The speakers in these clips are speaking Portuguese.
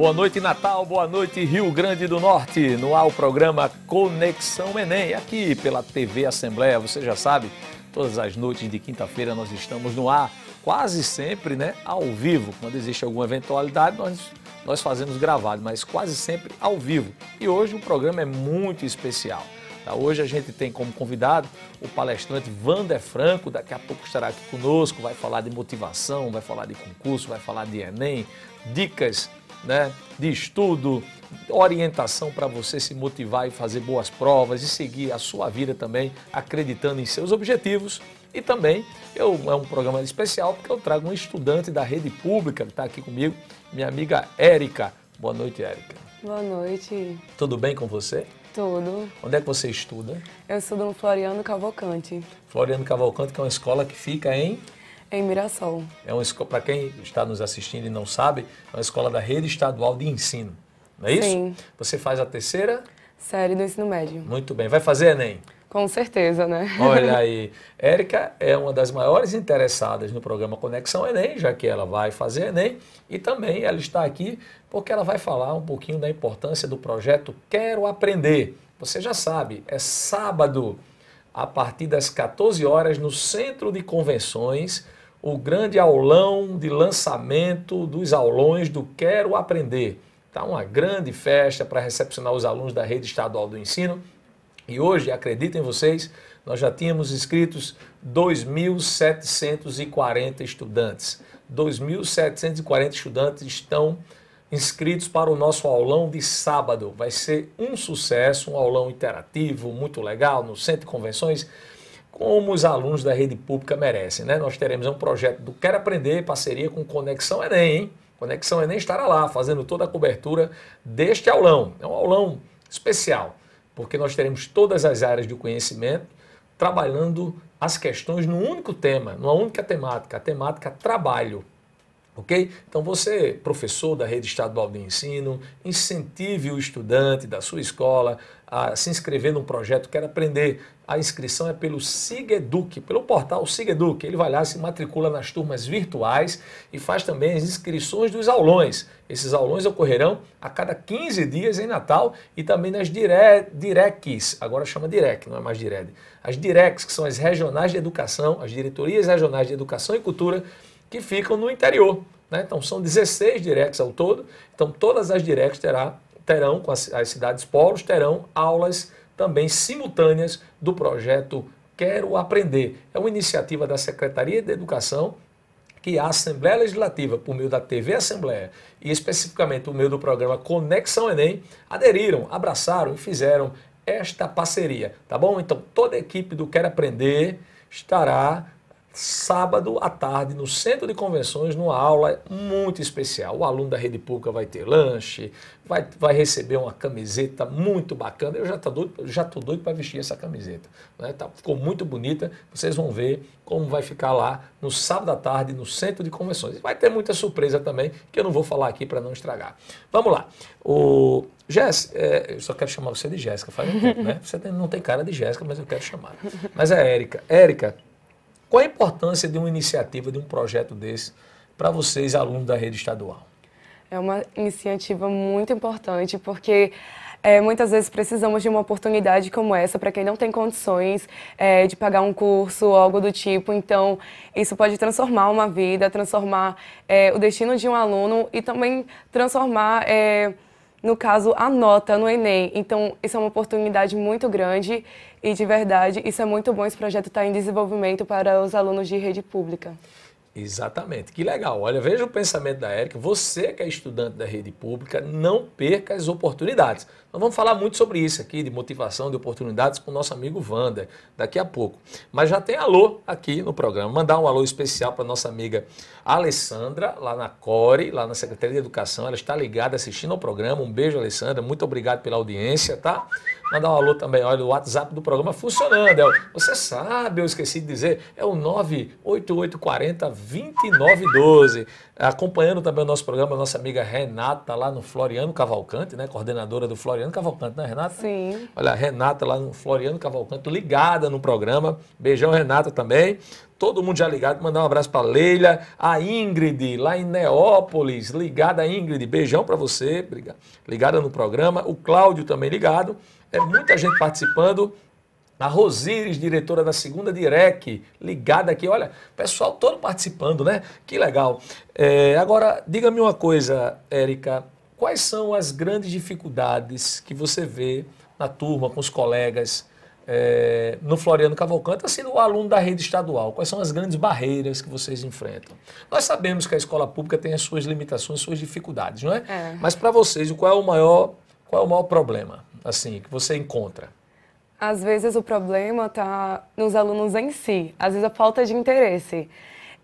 Boa noite, Natal. Boa noite, Rio Grande do Norte. No ar o programa Conexão Enem, aqui pela TV Assembleia. Você já sabe, todas as noites de quinta-feira nós estamos no ar, quase sempre, né, ao vivo. Quando existe alguma eventualidade, nós, nós fazemos gravado, mas quase sempre ao vivo. E hoje o programa é muito especial. Tá? Hoje a gente tem como convidado o palestrante Vander Franco, daqui a pouco estará aqui conosco, vai falar de motivação, vai falar de concurso, vai falar de Enem, dicas né, de estudo, orientação para você se motivar e fazer boas provas e seguir a sua vida também acreditando em seus objetivos. E também eu, é um programa especial porque eu trago uma estudante da rede pública que está aqui comigo, minha amiga Érica. Boa noite, Érica. Boa noite. Tudo bem com você? Tudo. Onde é que você estuda? Eu estudo no Floriano Cavalcante. Floriano Cavalcante, que é uma escola que fica em em Mirassol. É uma escola, para quem está nos assistindo e não sabe, é uma escola da rede estadual de ensino. Não é isso? Sim. Você faz a terceira? Série do ensino médio. Muito bem. Vai fazer, Enem? Com certeza, né? Olha aí. Érica é uma das maiores interessadas no programa Conexão Enem, já que ela vai fazer Enem e também ela está aqui porque ela vai falar um pouquinho da importância do projeto Quero Aprender. Você já sabe, é sábado, a partir das 14 horas, no Centro de Convenções o grande aulão de lançamento dos aulões do Quero Aprender. Está uma grande festa para recepcionar os alunos da rede estadual do ensino. E hoje, acreditem vocês, nós já tínhamos inscritos 2.740 estudantes. 2.740 estudantes estão inscritos para o nosso aulão de sábado. Vai ser um sucesso, um aulão interativo, muito legal, no Centro de Convenções como os alunos da rede pública merecem. Né? Nós teremos um projeto do quer Aprender, parceria com Conexão Enem. Hein? Conexão Enem estará lá fazendo toda a cobertura deste aulão. É um aulão especial, porque nós teremos todas as áreas do conhecimento trabalhando as questões num único tema, numa única temática, a temática trabalho. Ok? Então você, professor da rede estadual de ensino, incentive o estudante da sua escola a se inscrever num projeto, quer aprender, a inscrição é pelo SIGEDUC, pelo portal SIGEDUC. Ele vai lá, se matricula nas turmas virtuais e faz também as inscrições dos aulões. Esses aulões ocorrerão a cada 15 dias em Natal e também nas dire... DIRECs, agora chama DIREC, não é mais DIRED. As DIRECs, que são as regionais de educação, as diretorias regionais de educação e cultura, que ficam no interior. Né? Então são 16 DIRECs ao todo, então todas as DIRECs terá terão, com as, as cidades polos, terão aulas também simultâneas do projeto Quero Aprender. É uma iniciativa da Secretaria de Educação que a Assembleia Legislativa, por meio da TV Assembleia e especificamente por meio do programa Conexão Enem, aderiram, abraçaram e fizeram esta parceria, tá bom? Então toda a equipe do quero Aprender estará sábado à tarde no Centro de Convenções, numa aula muito especial. O aluno da Rede Pública vai ter lanche, vai, vai receber uma camiseta muito bacana. Eu já estou doido, já tô doido para vestir essa camiseta. Né? Tá, ficou muito bonita. Vocês vão ver como vai ficar lá no sábado à tarde no Centro de Convenções. Vai ter muita surpresa também, que eu não vou falar aqui para não estragar. Vamos lá. O Jéssica, é, eu só quero chamar você de Jéssica, faz um tempo, né? Você não tem cara de Jéssica, mas eu quero chamar. Mas é Érica. Érica, qual a importância de uma iniciativa, de um projeto desse, para vocês, alunos da rede estadual? É uma iniciativa muito importante, porque é, muitas vezes precisamos de uma oportunidade como essa para quem não tem condições é, de pagar um curso ou algo do tipo. Então, isso pode transformar uma vida, transformar é, o destino de um aluno e também transformar, é, no caso, a nota no Enem. Então, isso é uma oportunidade muito grande e de verdade, isso é muito bom. Esse projeto está em desenvolvimento para os alunos de rede pública. Exatamente, que legal. Olha, veja o pensamento da Érica. Você que é estudante da rede pública, não perca as oportunidades. Nós vamos falar muito sobre isso aqui, de motivação, de oportunidades, com o nosso amigo Wander, daqui a pouco. Mas já tem alô aqui no programa. Mandar um alô especial para nossa amiga a Alessandra, lá na CORE, lá na Secretaria de Educação, ela está ligada assistindo ao programa. Um beijo, Alessandra. Muito obrigado pela audiência, tá? Mandar um alô também, olha, o WhatsApp do programa funcionando. É, você sabe, eu esqueci de dizer, é o 98840-2912. Acompanhando também o nosso programa, a nossa amiga Renata, lá no Floriano Cavalcante, né? Coordenadora do Floriano Cavalcante, né, Renata? Sim. Olha, Renata, lá no Floriano Cavalcante, ligada no programa. Beijão, Renata, também todo mundo já ligado. Mandar um abraço para Leila, a Ingrid, lá em Neópolis, ligada, Ingrid. Beijão para você, ligada no programa. O Cláudio também ligado. É muita gente participando. A Rosires, diretora da segunda Direc, ligada aqui. Olha, pessoal todo participando, né? Que legal. É, agora, diga-me uma coisa, Érica. Quais são as grandes dificuldades que você vê na turma, com os colegas, é, no Floriano Cavalcante, assim, o aluno da rede estadual? Quais são as grandes barreiras que vocês enfrentam? Nós sabemos que a escola pública tem as suas limitações, suas dificuldades, não é? é. Mas para vocês, qual é o maior, qual é o maior problema, assim, que você encontra? Às vezes o problema está nos alunos em si, às vezes a falta de interesse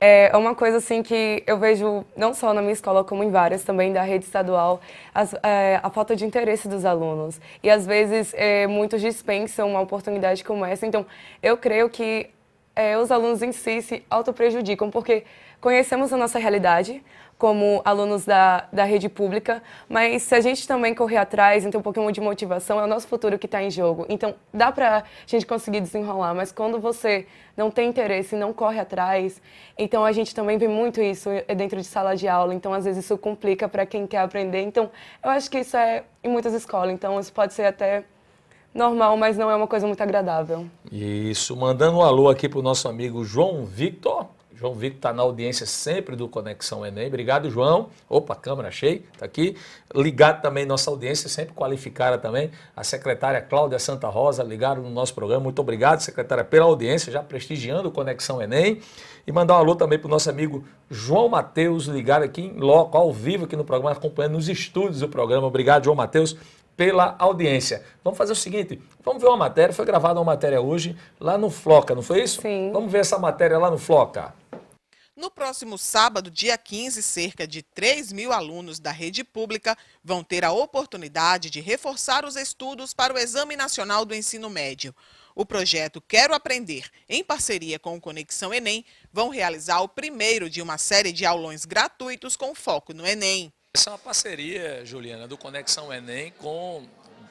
é uma coisa assim que eu vejo não só na minha escola como em várias também da rede estadual as, é, a falta de interesse dos alunos e às vezes é, muitos dispensam uma oportunidade como essa então eu creio que é, os alunos em si se auto-prejudicam, porque conhecemos a nossa realidade como alunos da, da rede pública, mas se a gente também correr atrás e ter um pouquinho de motivação, é o nosso futuro que está em jogo. Então, dá para a gente conseguir desenrolar, mas quando você não tem interesse, e não corre atrás, então a gente também vê muito isso é, dentro de sala de aula, então às vezes isso complica para quem quer aprender. Então, eu acho que isso é em muitas escolas, então isso pode ser até normal, mas não é uma coisa muito agradável. Isso, mandando um alô aqui para o nosso amigo João Victor, João Vitor está na audiência sempre do Conexão Enem. Obrigado, João. Opa, câmera cheia, está aqui. Ligado também nossa audiência, sempre qualificada também. A secretária Cláudia Santa Rosa, ligado no nosso programa. Muito obrigado, secretária, pela audiência, já prestigiando o Conexão Enem. E mandar um alô também para o nosso amigo João Matheus, ligado aqui em loco, ao vivo aqui no programa, acompanhando nos estúdios do programa. Obrigado, João Matheus pela audiência. Vamos fazer o seguinte, vamos ver uma matéria, foi gravada uma matéria hoje lá no Floca, não foi isso? Sim. Vamos ver essa matéria lá no Floca. No próximo sábado, dia 15, cerca de 3 mil alunos da rede pública vão ter a oportunidade de reforçar os estudos para o Exame Nacional do Ensino Médio. O projeto Quero Aprender, em parceria com o Conexão Enem, vão realizar o primeiro de uma série de aulões gratuitos com foco no Enem. Essa é uma parceria, Juliana, do Conexão Enem com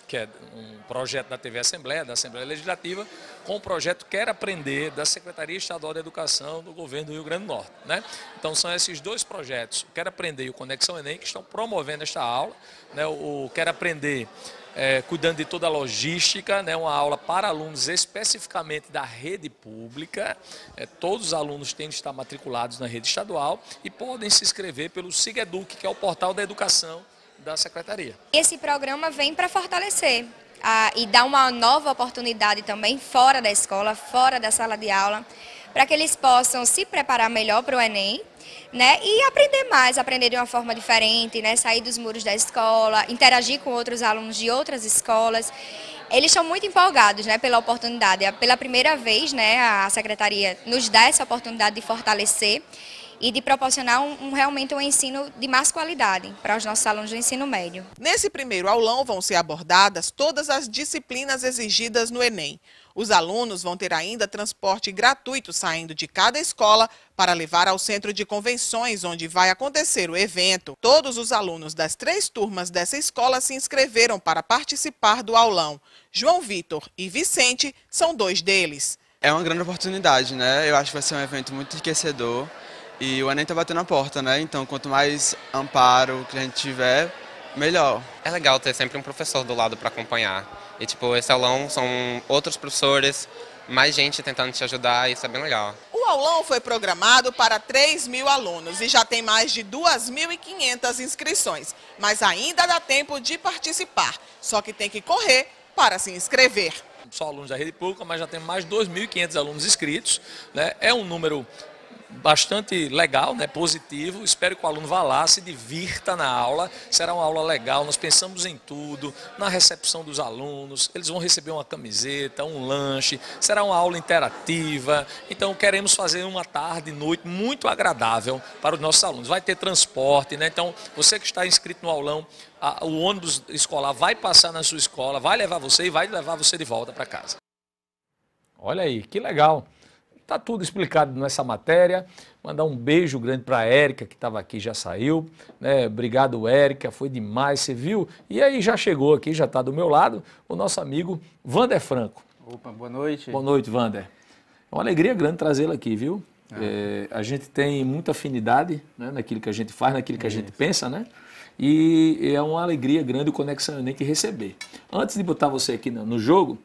que é um projeto da TV Assembleia, da Assembleia Legislativa, com o projeto Quer Aprender, da Secretaria Estadual de Educação do governo do Rio Grande do Norte. Né? Então são esses dois projetos, o Quer Aprender e o Conexão Enem, que estão promovendo esta aula. Né? O Quer Aprender é, cuidando de toda a logística, né, uma aula para alunos especificamente da rede pública. É, todos os alunos têm de estar matriculados na rede estadual e podem se inscrever pelo SIGEDUC, que é o portal da educação da secretaria. Esse programa vem para fortalecer a, e dar uma nova oportunidade também fora da escola, fora da sala de aula, para que eles possam se preparar melhor para o Enem, né? E aprender mais, aprender de uma forma diferente, né? Sair dos muros da escola, interagir com outros alunos de outras escolas. Eles estão muito empolgados, né, pela oportunidade. É pela primeira vez, né, a secretaria nos dá essa oportunidade de fortalecer e de proporcionar um, um, realmente um ensino de mais qualidade para os nossos alunos do ensino médio. Nesse primeiro aulão vão ser abordadas todas as disciplinas exigidas no Enem. Os alunos vão ter ainda transporte gratuito saindo de cada escola para levar ao centro de convenções onde vai acontecer o evento. Todos os alunos das três turmas dessa escola se inscreveram para participar do aulão. João Vitor e Vicente são dois deles. É uma grande oportunidade, né? Eu acho que vai ser um evento muito enriquecedor. E o Enem está batendo na porta, né? Então, quanto mais amparo que a gente tiver, melhor. É legal ter sempre um professor do lado para acompanhar. E, tipo, esse aulão são outros professores, mais gente tentando te ajudar, e isso é bem legal. O aulão foi programado para 3 mil alunos e já tem mais de 2.500 inscrições. Mas ainda dá tempo de participar, só que tem que correr para se inscrever. Sou alunos da rede pública, mas já tem mais de 2.500 alunos inscritos. Né? É um número bastante legal, né, positivo. Espero que o aluno vá lá, se divirta na aula. Será uma aula legal. Nós pensamos em tudo, na recepção dos alunos. Eles vão receber uma camiseta, um lanche. Será uma aula interativa. Então queremos fazer uma tarde, noite muito agradável para os nossos alunos. Vai ter transporte, né? Então você que está inscrito no aulão, a, o ônibus escolar vai passar na sua escola, vai levar você e vai levar você de volta para casa. Olha aí, que legal. Está tudo explicado nessa matéria. Mandar um beijo grande para a Érica, que estava aqui, já saiu. Né? Obrigado, Érica, foi demais, você viu? E aí já chegou aqui, já está do meu lado, o nosso amigo Vander Franco. Opa, boa noite. Boa noite, Vander. É uma alegria grande trazê-lo aqui, viu? Ah. É, a gente tem muita afinidade né, naquilo que a gente faz, naquilo que a gente pensa, né? E é uma alegria grande o Conexão Enem que receber. Antes de botar você aqui no jogo,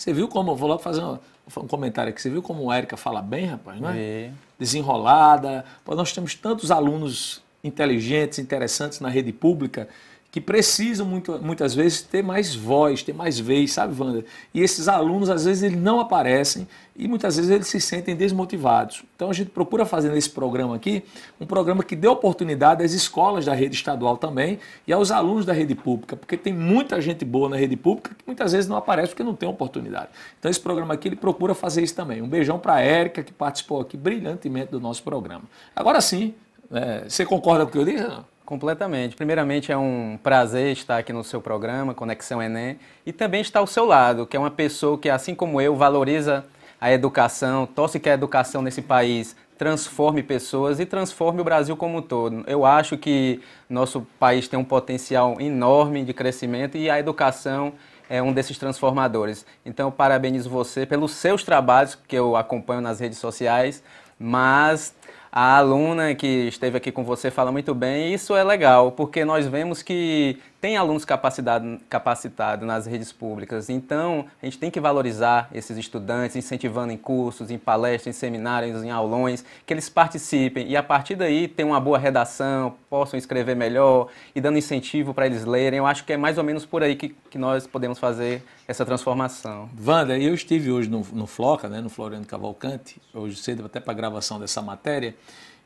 você viu como, vou logo fazer um, um comentário aqui, você viu como a Érica fala bem, rapaz, né? É. Desenrolada. Pô, nós temos tantos alunos inteligentes, interessantes na rede pública que precisam muito, muitas vezes ter mais voz, ter mais vez, sabe, Wanda? E esses alunos, às vezes, eles não aparecem e muitas vezes eles se sentem desmotivados. Então a gente procura fazer nesse programa aqui um programa que dê oportunidade às escolas da rede estadual também e aos alunos da rede pública, porque tem muita gente boa na rede pública que muitas vezes não aparece porque não tem oportunidade. Então esse programa aqui ele procura fazer isso também. Um beijão para a Érica que participou aqui brilhantemente do nosso programa. Agora sim, é, você concorda com o que eu disse? Não? Completamente. Primeiramente, é um prazer estar aqui no seu programa, Conexão Enem, e também estar ao seu lado, que é uma pessoa que, assim como eu, valoriza a educação, torce que a educação nesse país transforme pessoas e transforme o Brasil como um todo. Eu acho que nosso país tem um potencial enorme de crescimento e a educação é um desses transformadores. Então, parabenizo você pelos seus trabalhos, que eu acompanho nas redes sociais, mas a aluna que esteve aqui com você fala muito bem, e isso é legal, porque nós vemos que tem alunos capacitados capacitado nas redes públicas, então a gente tem que valorizar esses estudantes, incentivando em cursos, em palestras, em seminários, em aulões, que eles participem e a partir daí tenham uma boa redação, possam escrever melhor e dando incentivo para eles lerem. Eu acho que é mais ou menos por aí que, que nós podemos fazer essa transformação. Wanda, eu estive hoje no, no Floca, né, no Floriano Cavalcante, hoje cedo até para a gravação dessa matéria,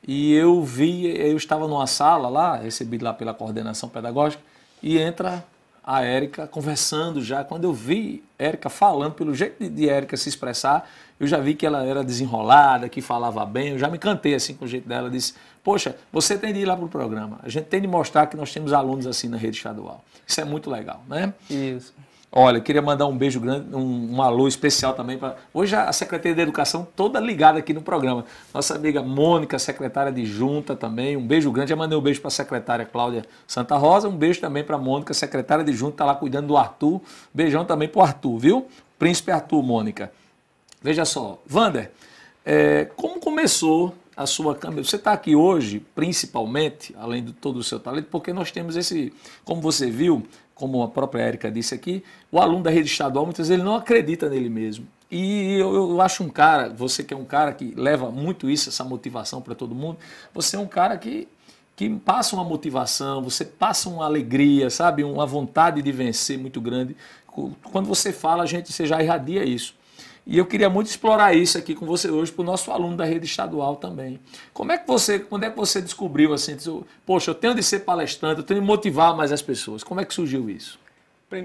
e eu vi, eu estava numa sala lá, recebido lá pela coordenação pedagógica, e entra a Érica conversando já. Quando eu vi Érica falando, pelo jeito de Érica se expressar, eu já vi que ela era desenrolada, que falava bem. Eu já me cantei assim com o jeito dela. Disse: Poxa, você tem de ir lá para o programa. A gente tem de mostrar que nós temos alunos assim na rede estadual. Isso é muito legal, né? Isso. Olha, queria mandar um beijo grande, um, um alô especial também para. Hoje a Secretaria da Educação toda ligada aqui no programa. Nossa amiga Mônica, secretária de junta também. Um beijo grande. Já mandei um beijo para a secretária Cláudia Santa Rosa. Um beijo também para Mônica, secretária de junta, está lá cuidando do Arthur. Beijão também para o Arthur, viu? Príncipe Arthur, Mônica. Veja só. Vander, é, como começou a sua câmera. Você está aqui hoje, principalmente, além de todo o seu talento, porque nós temos esse, como você viu, como a própria Érica disse aqui, o aluno da rede estadual muitas vezes ele não acredita nele mesmo. E eu, eu acho um cara, você que é um cara que leva muito isso, essa motivação para todo mundo, você é um cara que, que passa uma motivação, você passa uma alegria, sabe? Uma vontade de vencer muito grande. Quando você fala, a gente, você já irradia isso. E eu queria muito explorar isso aqui com você hoje, para o nosso aluno da rede estadual também. Como é que você, quando é que você descobriu assim, disse, poxa, eu tenho de ser palestrante, eu tenho de motivar mais as pessoas. Como é que surgiu isso?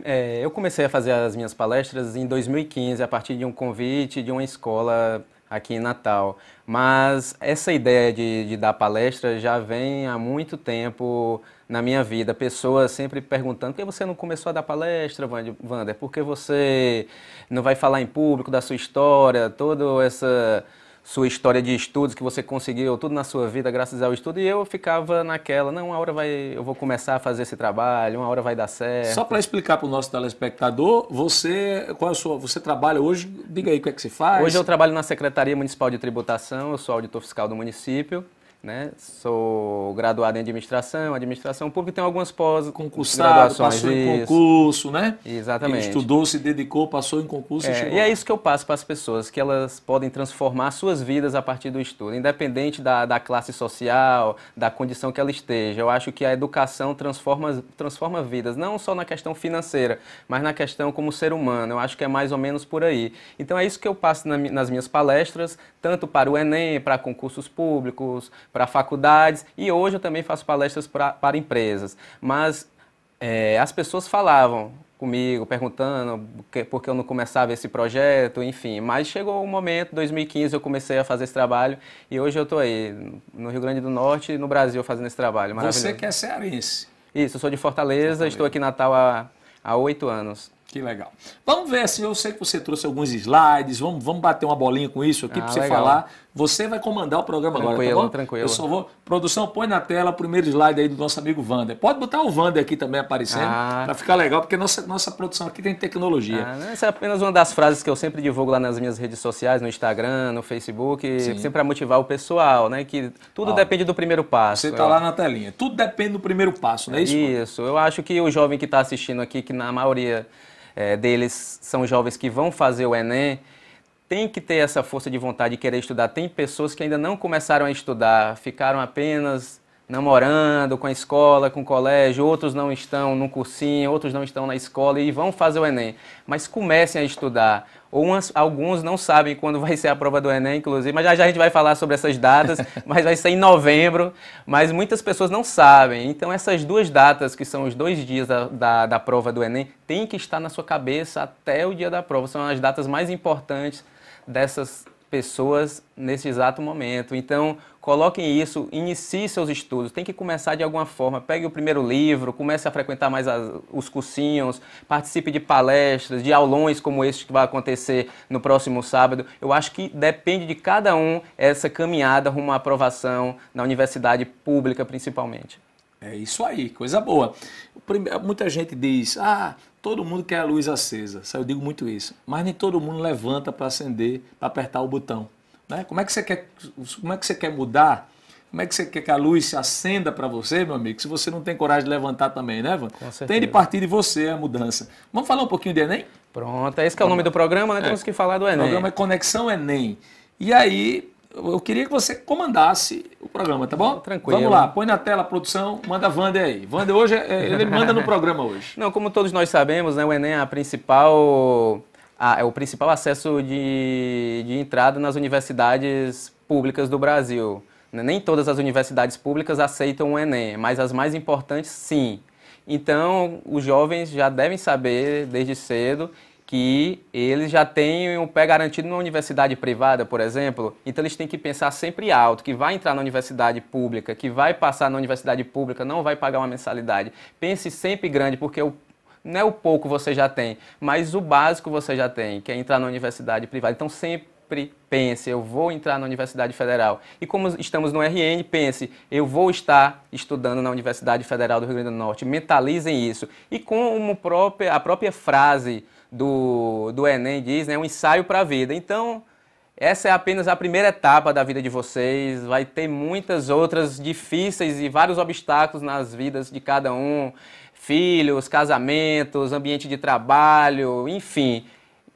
É, eu comecei a fazer as minhas palestras em 2015, a partir de um convite de uma escola aqui em Natal. Mas essa ideia de, de dar palestra já vem há muito tempo na minha vida, pessoas sempre perguntando: por que você não começou a dar palestra, Wander? Por que você não vai falar em público da sua história, toda essa sua história de estudos que você conseguiu, tudo na sua vida graças ao estudo, e eu ficava naquela, não, uma hora vai, eu vou começar a fazer esse trabalho, uma hora vai dar certo. Só para explicar para o nosso telespectador, você, qual é a sua, você trabalha hoje, diga aí o que é que você faz? Hoje eu trabalho na Secretaria Municipal de Tributação, eu sou auditor fiscal do município, né? Sou graduado em administração, administração pública, tem algumas pós Concursado, passou em concurso, né? Exatamente. Ele estudou, se dedicou, passou em concurso é, e chegou. E é isso que eu passo para as pessoas, que elas podem transformar suas vidas a partir do estudo, independente da, da classe social, da condição que ela esteja. Eu acho que a educação transforma, transforma vidas, não só na questão financeira, mas na questão como ser humano. Eu acho que é mais ou menos por aí. Então é isso que eu passo na, nas minhas palestras, tanto para o Enem, para concursos públicos, para faculdades e hoje eu também faço palestras para empresas. Mas é, as pessoas falavam comigo, perguntando por que eu não começava esse projeto, enfim. Mas chegou um momento, 2015 eu comecei a fazer esse trabalho e hoje eu estou aí, no Rio Grande do Norte e no Brasil fazendo esse trabalho. Você que é cearense. Isso, eu sou de Fortaleza, Fortaleza. estou aqui em Natal há, há oito anos. Que legal. Vamos ver, assim, eu sei que você trouxe alguns slides, vamos, vamos bater uma bolinha com isso aqui ah, para você legal. falar você vai comandar o programa tranquilo, agora, tá bom? Tranquilo, Eu só vou... Produção, põe na tela o primeiro slide aí do nosso amigo Vander. Pode botar o Vander aqui também aparecendo, ah. para ficar legal, porque nossa, nossa produção aqui tem tecnologia. Ah, essa é apenas uma das frases que eu sempre divulgo lá nas minhas redes sociais, no Instagram, no Facebook, Sim. sempre para motivar o pessoal, né? Que tudo depende do primeiro passo. Você tá eu... lá na telinha. Tudo depende do primeiro passo, não é isso? Isso. Eu acho que o jovem que está assistindo aqui, que na maioria é, deles são jovens que vão fazer o Enem, tem que ter essa força de vontade de querer estudar. Tem pessoas que ainda não começaram a estudar, ficaram apenas namorando com a escola, com o colégio, outros não estão no cursinho, outros não estão na escola e vão fazer o Enem. Mas comecem a estudar. Ou umas, alguns não sabem quando vai ser a prova do Enem, inclusive, mas já, já a gente vai falar sobre essas datas, mas vai ser em novembro, mas muitas pessoas não sabem. Então essas duas datas, que são os dois dias da, da, da prova do Enem, tem que estar na sua cabeça até o dia da prova. São as datas mais importantes dessas pessoas nesse exato momento. Então, coloquem isso, inicie seus estudos. Tem que começar de alguma forma. Pegue o primeiro livro, comece a frequentar mais as, os cursinhos, participe de palestras, de aulões como este que vai acontecer no próximo sábado. Eu acho que depende de cada um essa caminhada rumo à aprovação na universidade pública, principalmente. É isso aí, coisa boa. Muita gente diz, ah, todo mundo quer a luz acesa. Eu digo muito isso. Mas nem todo mundo levanta para acender, para apertar o botão. Né? Como, é que você quer, como é que você quer mudar? Como é que você quer que a luz se acenda para você, meu amigo, se você não tem coragem de levantar também, né, Van? Tem de partir de você a mudança. Vamos falar um pouquinho de Enem? Pronto, esse é o nome do programa, né? É. Temos que falar do Enem. O programa é Conexão Enem. E aí, eu queria que você comandasse o programa, tá bom? Tranquilo. Vamos lá, põe na tela a produção, manda a Wander aí. Wander hoje, é, é, ele manda no programa hoje. Não, como todos nós sabemos, né, o Enem é a principal é o principal acesso de, de entrada nas universidades públicas do Brasil. Né, nem todas as universidades públicas aceitam o Enem, mas as mais importantes sim. Então, os jovens já devem saber desde cedo que eles já têm um pé garantido numa universidade privada, por exemplo, então eles têm que pensar sempre alto, que vai entrar na universidade pública, que vai passar na universidade pública, não vai pagar uma mensalidade. Pense sempre grande, porque o não é o pouco você já tem, mas o básico você já tem, que é entrar na universidade privada. Então sempre sempre pense, eu vou entrar na Universidade Federal. E como estamos no RN, pense, eu vou estar estudando na Universidade Federal do Rio Grande do Norte. Mentalizem isso. E como própria, a própria frase do, do Enem diz, né, um ensaio para a vida. Então, essa é apenas a primeira etapa da vida de vocês. Vai ter muitas outras difíceis e vários obstáculos nas vidas de cada um. Filhos, casamentos, ambiente de trabalho, enfim.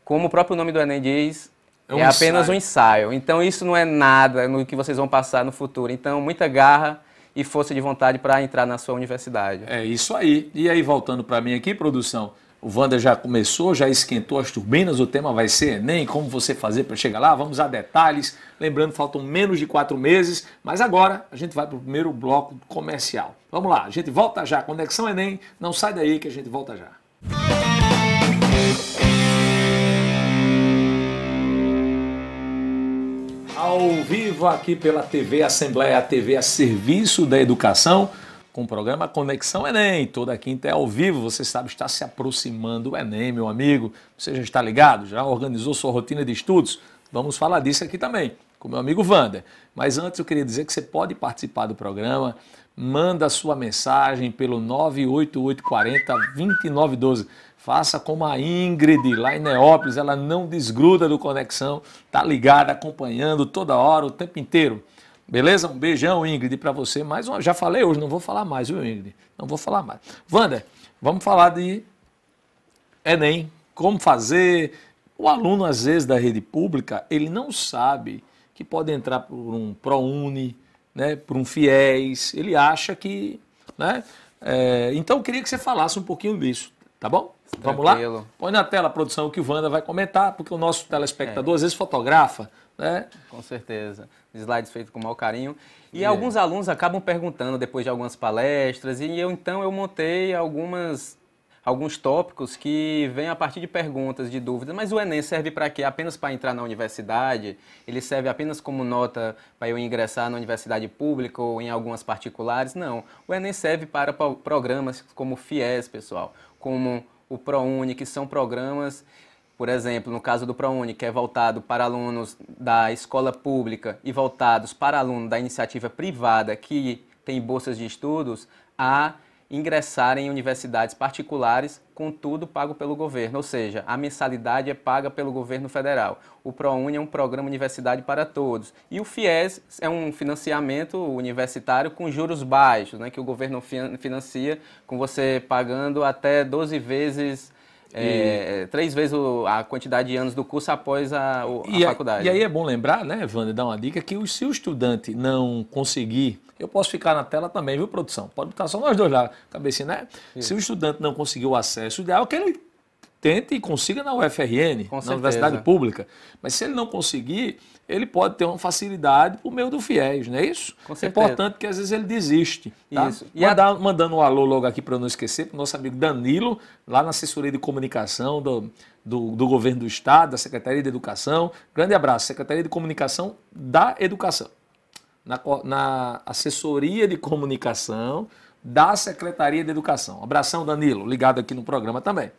Como o próprio nome do Enem diz, é, um é apenas ensaio. um ensaio. Então isso não é nada no que vocês vão passar no futuro. Então muita garra e força de vontade para entrar na sua universidade. É isso aí. E aí voltando para mim aqui, produção, o Wander já começou, já esquentou as turbinas, o tema vai ser Enem, como você fazer para chegar lá, vamos a detalhes. Lembrando, faltam menos de quatro meses, mas agora a gente vai para o primeiro bloco comercial. Vamos lá, a gente volta já, Conexão Enem, não sai daí que a gente volta já. ao vivo aqui pela TV Assembleia, a TV a serviço da educação, com o programa Conexão Enem. Toda quinta é ao vivo, você sabe, está se aproximando o Enem, meu amigo. Você já está ligado? Já organizou sua rotina de estudos? Vamos falar disso aqui também, com meu amigo Wander. Mas antes eu queria dizer que você pode participar do programa, manda sua mensagem pelo 98840 2912. Faça como a Ingrid, lá em Neópolis, ela não desgruda do Conexão, tá ligada, acompanhando toda hora, o tempo inteiro. Beleza? Um beijão, Ingrid, para você. Mais uma, já falei hoje, não vou falar mais, viu, Ingrid? Não vou falar mais. Wander, vamos falar de Enem, como fazer. O aluno, às vezes, da rede pública, ele não sabe que pode entrar por um ProUni, né, por um FIES, ele acha que... Né? É, então, eu queria que você falasse um pouquinho disso, tá bom? Vamos lá? Põe na tela, produção, que o Wanda vai comentar, porque o nosso telespectador é. às vezes fotografa, né? Com certeza. Slides feitos com mau carinho. E é. alguns alunos acabam perguntando depois de algumas palestras, e eu então eu montei algumas alguns tópicos que vêm a partir de perguntas, de dúvidas. Mas o Enem serve para quê? Apenas para entrar na universidade? Ele serve apenas como nota para eu ingressar na universidade pública ou em algumas particulares? Não. O Enem serve para programas como FIES, pessoal, como o ProUni, que são programas, por exemplo, no caso do ProUni, que é voltado para alunos da escola pública e voltados para alunos da iniciativa privada que tem bolsas de estudos, há ingressar em universidades particulares, contudo pago pelo governo, ou seja, a mensalidade é paga pelo governo federal. O ProUni é um programa universidade para todos. E o FIES é um financiamento universitário com juros baixos, né, que o governo financia com você pagando até 12 vezes é, três vezes a quantidade de anos do curso após a, e faculdade. A, e aí é bom lembrar, né, Wander, dar uma dica, que se o estudante não conseguir eu posso ficar na tela também, viu, produção? Pode ficar só nós dois lá, cabecinha, né? Sim. Se o estudante não conseguir o acesso ideal, é que ele tente e consiga na UFRN, Com na certeza. Universidade Pública. Mas se ele não conseguir, ele pode ter uma facilidade por meio do FIES, não é isso? Com é certeza. É importante que às vezes ele desiste. Tá? Isso. E Mandar, a... Mandando um alô logo aqui para não esquecer, para o nosso amigo Danilo, lá na assessoria de comunicação do, do, do, governo do Estado, da Secretaria de Educação. Grande abraço, Secretaria de Comunicação da Educação na, na assessoria de comunicação da Secretaria de Educação. Abração, Danilo, ligado aqui no programa também.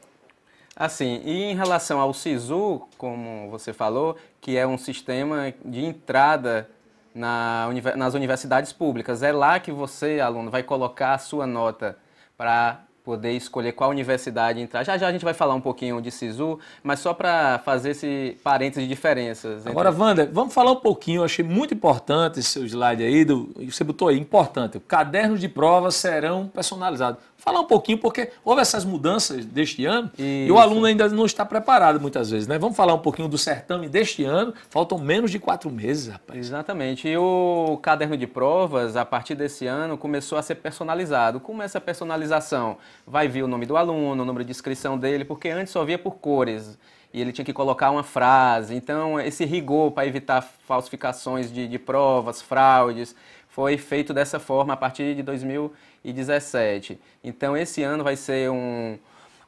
Assim, e em relação ao SISU, como você falou, que é um sistema de entrada na, nas universidades públicas, é lá que você, aluno, vai colocar a sua nota para poder escolher qual universidade entrar. Já já a gente vai falar um pouquinho de SISU, mas só para fazer esse parênteses de diferenças. Entre... Agora, Wander, vamos falar um pouquinho, eu achei muito importante esse slide aí, do, você botou aí, importante, cadernos de provas serão personalizados falar um pouquinho, porque houve essas mudanças deste ano Isso. e o aluno ainda não está preparado muitas vezes, né? Vamos falar um pouquinho do certame deste ano, faltam menos de quatro meses, rapaz. Exatamente, e o caderno de provas, a partir desse ano, começou a ser personalizado. Como essa personalização? Vai vir o nome do aluno, o número de inscrição dele, porque antes só via por cores e ele tinha que colocar uma frase. Então, esse rigor para evitar falsificações de, de provas, fraudes, foi feito dessa forma a partir de 2000 2017. Então esse ano vai ser um,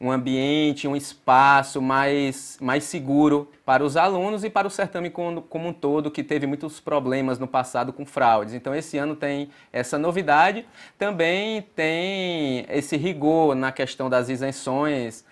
um ambiente, um espaço mais, mais seguro para os alunos e para o certame como, como um todo, que teve muitos problemas no passado com fraudes. Então, esse ano tem essa novidade. Também tem esse rigor na questão das isenções.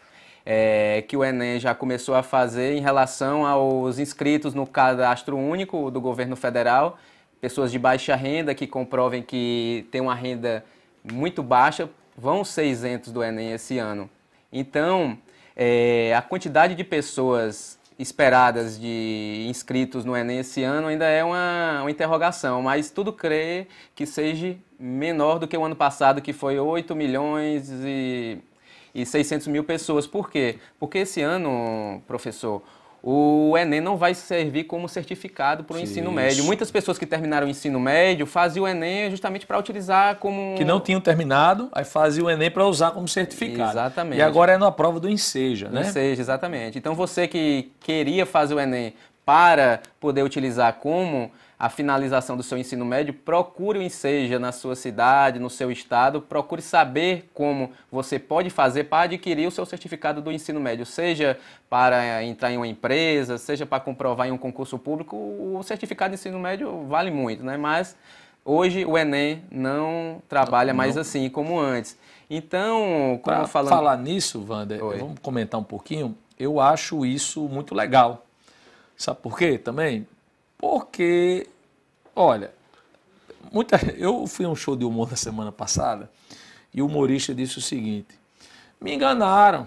É, que o Enem já começou a fazer em relação aos inscritos no cadastro único do governo federal, pessoas de baixa renda que comprovem que têm uma renda muito baixa vão ser isentos do Enem esse ano. Então, é, a quantidade de pessoas esperadas de inscritos no Enem esse ano ainda é uma, uma interrogação, mas tudo crê que seja menor do que o ano passado, que foi 8 milhões e, e 600 mil pessoas. Por quê? Porque esse ano, professor, o Enem não vai servir como certificado para o ensino médio. Muitas pessoas que terminaram o ensino médio faziam o Enem justamente para utilizar como. Que não tinham terminado, aí faziam o Enem para usar como certificado. Exatamente. E agora é na prova do Enseja, né? Enseja, exatamente. Então você que queria fazer o Enem para poder utilizar como a finalização do seu ensino médio, procure o Enseja na sua cidade, no seu estado, procure saber como você pode fazer para adquirir o seu certificado do ensino médio, seja para entrar em uma empresa, seja para comprovar em um concurso público, o certificado de ensino médio vale muito, né? Mas hoje o Enem não trabalha não, mais assim como antes. Então, como falando... falar nisso, Wander, Oi. vamos comentar um pouquinho. Eu acho isso muito legal. Sabe por quê também? Porque Olha, muita, eu fui a um show de humor na semana passada e o humorista disse o seguinte: me enganaram.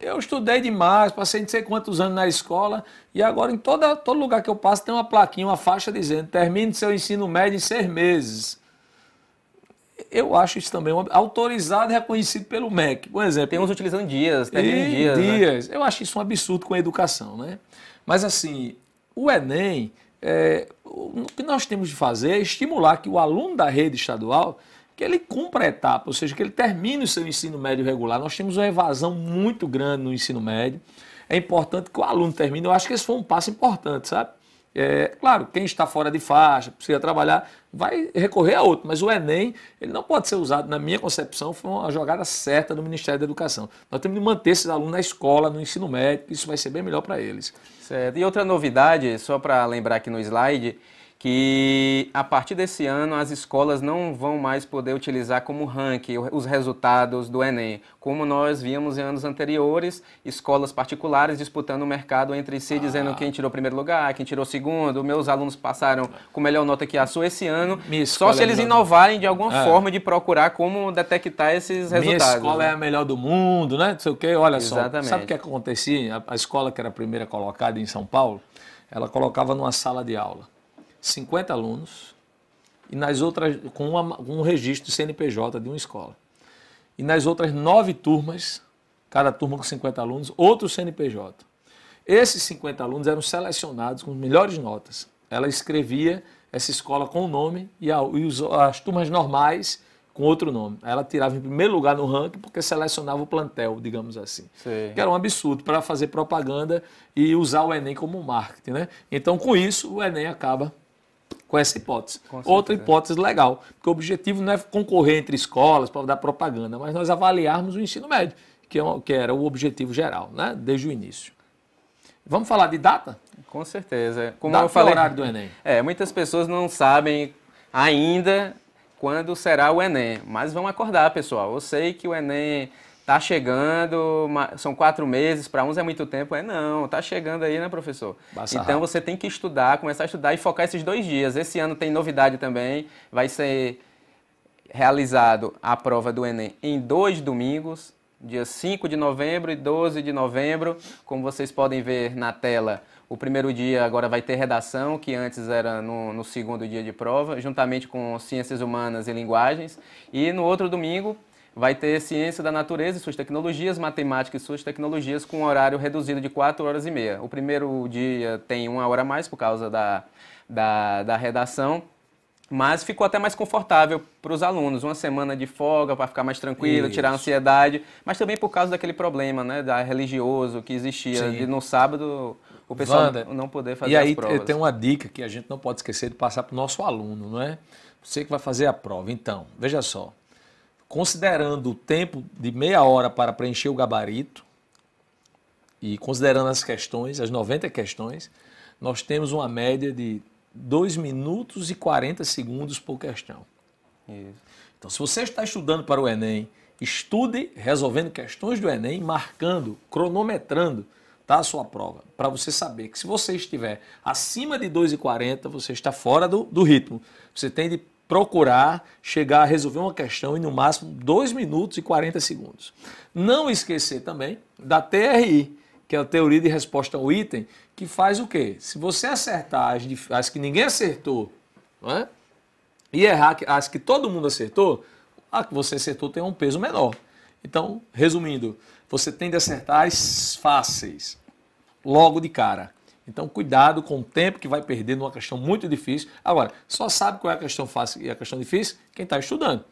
Eu estudei demais, passei não sei quantos anos na escola e agora em toda, todo lugar que eu passo tem uma plaquinha, uma faixa dizendo: termine seu ensino médio em seis meses. Eu acho isso também autorizado e reconhecido pelo MEC, por exemplo. Tem uns utilizando dias, tem dias. dias. Né? Eu acho isso um absurdo com a educação, né? Mas assim, o Enem é, o que nós temos de fazer é estimular que o aluno da rede estadual que ele cumpra a etapa, ou seja, que ele termine o seu ensino médio regular. Nós temos uma evasão muito grande no ensino médio. É importante que o aluno termine. Eu acho que esse foi um passo importante, sabe? É, claro, quem está fora de faixa, precisa trabalhar, vai recorrer a outro, mas o Enem ele não pode ser usado, na minha concepção, foi uma jogada certa do Ministério da Educação. Nós temos de manter esses alunos na escola, no ensino médio, isso vai ser bem melhor para eles. Certo. E outra novidade, só para lembrar aqui no slide, que a partir desse ano as escolas não vão mais poder utilizar como ranking os resultados do Enem, como nós víamos em anos anteriores, escolas particulares disputando o mercado entre si, ah. dizendo quem tirou primeiro lugar, quem tirou segundo, meus alunos passaram com melhor nota que a sua esse ano, só se é eles é inovarem de alguma é. forma de procurar como detectar esses resultados. Minha escola né? é a melhor do mundo, né? Não sei o quê, olha Exatamente. só. Sabe o que acontecia? A escola que era a primeira colocada em São Paulo, ela colocava numa sala de aula 50 alunos e nas outras com, uma, com um registro de CNPJ de uma escola. E nas outras nove turmas, cada turma com 50 alunos, outro CNPJ. Esses 50 alunos eram selecionados com as melhores notas. Ela escrevia essa escola com o nome e, a, e os, as turmas normais com outro nome. Ela tirava em primeiro lugar no ranking porque selecionava o plantel, digamos assim. Sim. Que era um absurdo para fazer propaganda e usar o Enem como marketing. Né? Então, com isso, o Enem acaba com essa hipótese. Com Outra hipótese legal, porque o objetivo não é concorrer entre escolas para dar propaganda, mas nós avaliarmos o ensino médio, que, é que era o objetivo geral, né? desde o início. Vamos falar de data? Com certeza. Como data eu falei, horário do Enem. É, muitas pessoas não sabem ainda quando será o Enem, mas vamos acordar, pessoal. Eu sei que o Enem tá chegando, são quatro meses, para uns é muito tempo. É não, tá chegando aí, né, professor? Passa então rápido. você tem que estudar, começar a estudar e focar esses dois dias. Esse ano tem novidade também, vai ser realizado a prova do Enem em dois domingos, dia 5 de novembro e 12 de novembro. Como vocês podem ver na tela, o primeiro dia agora vai ter redação, que antes era no, no segundo dia de prova, juntamente com Ciências Humanas e Linguagens. E no outro domingo vai ter ciência da natureza e suas tecnologias, matemática e suas tecnologias, com um horário reduzido de 4 horas e meia. O primeiro dia tem uma hora a mais por causa da, da, da redação, mas ficou até mais confortável para os alunos, uma semana de folga para ficar mais tranquilo, Isso. tirar a ansiedade, mas também por causa daquele problema, né, da religioso que existia de, no sábado o pessoal não poder fazer a prova. as provas. E aí tem uma dica que a gente não pode esquecer de passar para o nosso aluno, não é? Você que vai fazer a prova, então, veja só, considerando o tempo de meia hora para preencher o gabarito e considerando as questões, as 90 questões, nós temos uma média de 2 minutos e 40 segundos por questão. Isso. Então, se você está estudando para o Enem, estude resolvendo questões do Enem, marcando, cronometrando tá, a sua prova, para você saber que se você estiver acima de 2,40, você está fora do, do ritmo. Você tem de procurar chegar a resolver uma questão em no máximo 2 minutos e 40 segundos. Não esquecer também da TRI, que é a teoria de resposta ao item, que faz o quê? Se você acertar as, as que ninguém acertou é? e errar as que todo mundo acertou, a que você acertou tem um peso menor. Então, resumindo, você tem de acertar as fáceis, logo de cara. Então, cuidado com o tempo que vai perder numa questão muito difícil. Agora, só sabe qual é a questão fácil e a questão difícil quem está estudando,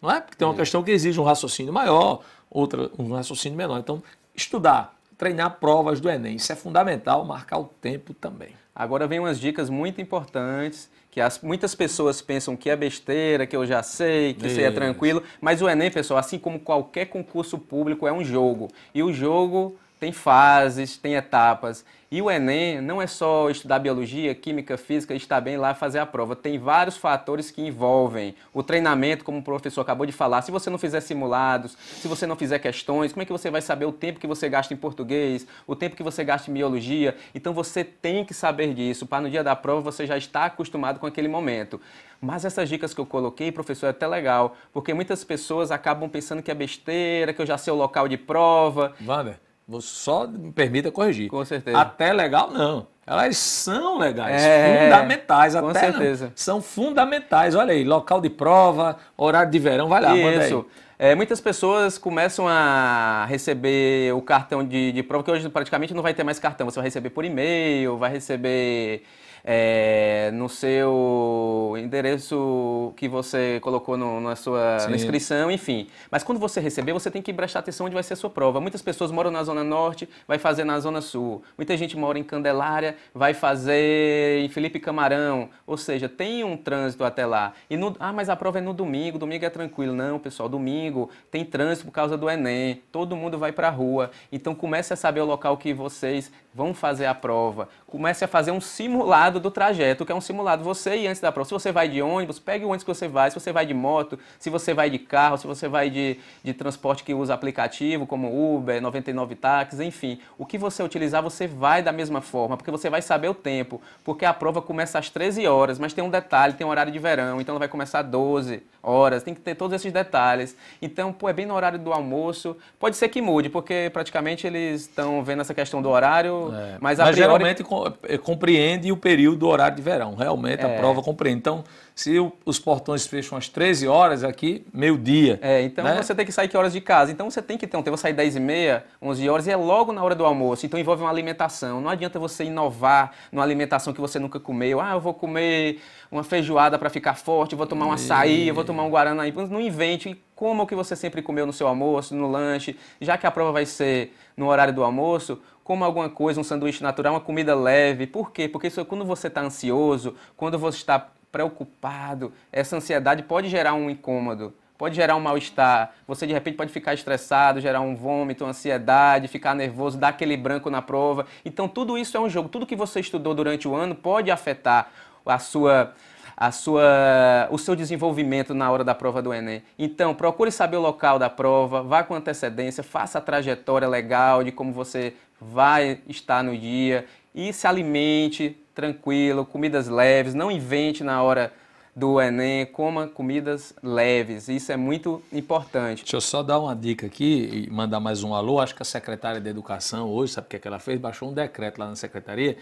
não é? Porque tem uma é. questão que exige um raciocínio maior, outra um raciocínio menor. Então, estudar, treinar provas do Enem, isso é fundamental, marcar o tempo também. Agora vem umas dicas muito importantes que as, muitas pessoas pensam que é besteira, que eu já sei, que isso é tranquilo, mas o Enem, pessoal, assim como qualquer concurso público, é um jogo. E o jogo tem fases, tem etapas. E o Enem não é só estudar biologia, química, física, estar bem lá fazer a prova. Tem vários fatores que envolvem o treinamento, como o professor acabou de falar. Se você não fizer simulados, se você não fizer questões, como é que você vai saber o tempo que você gasta em português, o tempo que você gasta em biologia? Então você tem que saber disso para no dia da prova você já estar acostumado com aquele momento. Mas essas dicas que eu coloquei, professor, é até legal, porque muitas pessoas acabam pensando que é besteira, que eu já sei o local de prova. Wander, você só me permita corrigir. Com certeza. Até legal, não. Elas são legais, é, fundamentais, com até certeza. Não. são fundamentais. Olha aí, local de prova, horário de verão, vai lá, Isso. É, muitas pessoas começam a receber o cartão de, de prova, que hoje praticamente não vai ter mais cartão. Você vai receber por e-mail, vai receber é, no seu endereço que você colocou no, na sua na inscrição, enfim. Mas quando você receber, você tem que prestar atenção onde vai ser a sua prova. Muitas pessoas moram na Zona Norte, vai fazer na Zona Sul. Muita gente mora em Candelária, vai fazer em Felipe Camarão. Ou seja, tem um trânsito até lá. E no, ah, mas a prova é no domingo, domingo é tranquilo. Não, pessoal, domingo tem trânsito por causa do Enem, todo mundo vai para a rua. Então comece a saber o local que vocês vão fazer a prova. Comece a fazer um simulado simulado do trajeto, que é um simulado. Você e antes da prova, se você vai de ônibus, pegue o ônibus que você vai, se você vai de moto, se você vai de carro, se você vai de, de transporte que usa aplicativo, como Uber, 99 táxis, enfim. O que você utilizar, você vai da mesma forma, porque você vai saber o tempo, porque a prova começa às 13 horas, mas tem um detalhe, tem um horário de verão, então ela vai começar às 12 horas, tem que ter todos esses detalhes. Então, pô, é bem no horário do almoço. Pode ser que mude, porque praticamente eles estão vendo essa questão do horário, é, mas a mas priori... geralmente eh, compreende o período do horário de verão. Realmente é. a prova compreende. Então, se o, os portões fecham às 13 horas aqui, meio-dia. É, então né? você tem que sair que horas de casa. Então você tem que ter um tempo, sair 10 e meia, 11 horas, e é logo na hora do almoço. Então envolve uma alimentação. Não adianta você inovar numa alimentação que você nunca comeu. Ah, eu vou comer uma feijoada para ficar forte, vou tomar um açaí, vou tomar um guaraná. Então não invente coma o que você sempre comeu no seu almoço, no lanche, já que a prova vai ser no horário do almoço, coma alguma coisa, um sanduíche natural, uma comida leve. Por quê? Porque isso, quando você está ansioso, quando você está preocupado. Essa ansiedade pode gerar um incômodo, pode gerar um mal-estar. Você de repente pode ficar estressado, gerar um vômito, ansiedade, ficar nervoso, dar aquele branco na prova. Então tudo isso é um jogo. Tudo que você estudou durante o ano pode afetar a sua a sua, o seu desenvolvimento na hora da prova do Enem. Então, procure saber o local da prova, vá com antecedência, faça a trajetória legal de como você vai estar no dia e se alimente, tranquilo, comidas leves, não invente na hora do Enem, coma comidas leves, isso é muito importante. Deixa eu só dar uma dica aqui e mandar mais um alô, acho que a secretária de Educação hoje, sabe o que, é que ela fez? Baixou um decreto lá na secretaria,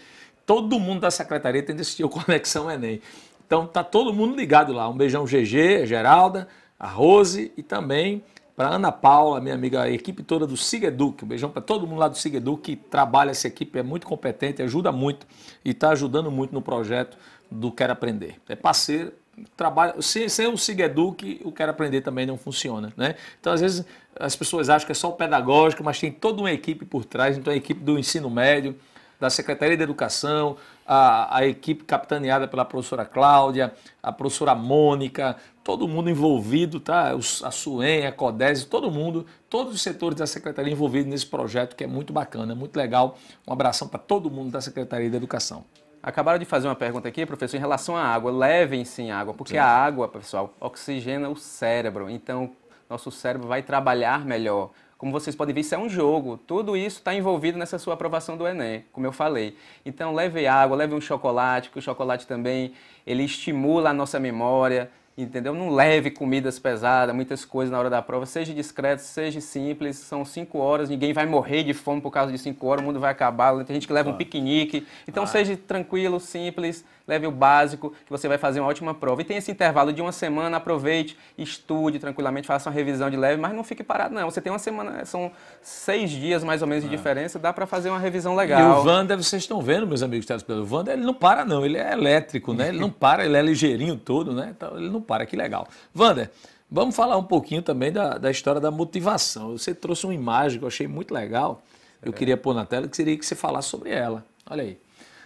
todo mundo da secretaria tem decidido Conexão é Enem, então tá todo mundo ligado lá, um beijão GG, Geralda, a Rose e também para Ana Paula, minha amiga, a equipe toda do Sigeduc. Um beijão para todo mundo lá do Sigeduc que trabalha essa equipe, é muito competente, ajuda muito e está ajudando muito no projeto do Quero Aprender. É parceiro, trabalha. Sem, sem o Sigeduc, o Quero Aprender também não funciona. Né? Então, às vezes, as pessoas acham que é só o pedagógico, mas tem toda uma equipe por trás, então a equipe do ensino médio, da Secretaria de Educação, a, a equipe capitaneada pela professora Cláudia, a professora Mônica, todo mundo envolvido, tá? A SUEM, a CODES, todo mundo, todos os setores da Secretaria envolvidos nesse projeto que é muito bacana, muito legal. Um abração para todo mundo da Secretaria de Educação. Acabaram de fazer uma pergunta aqui, professor, em relação à água. Levem sim água, porque sim. a água, pessoal, oxigena o cérebro. Então, nosso cérebro vai trabalhar melhor. Como vocês podem ver, isso é um jogo. Tudo isso está envolvido nessa sua aprovação do Enem, como eu falei. Então leve água, leve um chocolate, que o chocolate também ele estimula a nossa memória, entendeu? Não leve comidas pesadas, muitas coisas na hora da prova. Seja discreto, seja simples. São cinco horas, ninguém vai morrer de fome por causa de cinco horas, o mundo vai acabar. Tem gente que leva um piquenique. Então ah. seja tranquilo, simples leve o básico, que você vai fazer uma ótima prova. E tem esse intervalo de uma semana, aproveite, estude tranquilamente, faça uma revisão de leve, mas não fique parado, não. Você tem uma semana, são seis dias mais ou menos de ah. diferença, dá para fazer uma revisão legal. E o Wander, vocês estão vendo, meus amigos tá o Wander, ele não para, não, ele é elétrico, né? Ele não para, ele é ligeirinho todo, né? Então, ele não para, que legal. Wander, Vamos falar um pouquinho também da, da história da motivação. Você trouxe uma imagem que eu achei muito legal, eu é. queria pôr na tela, que seria que você falasse sobre ela. Olha aí.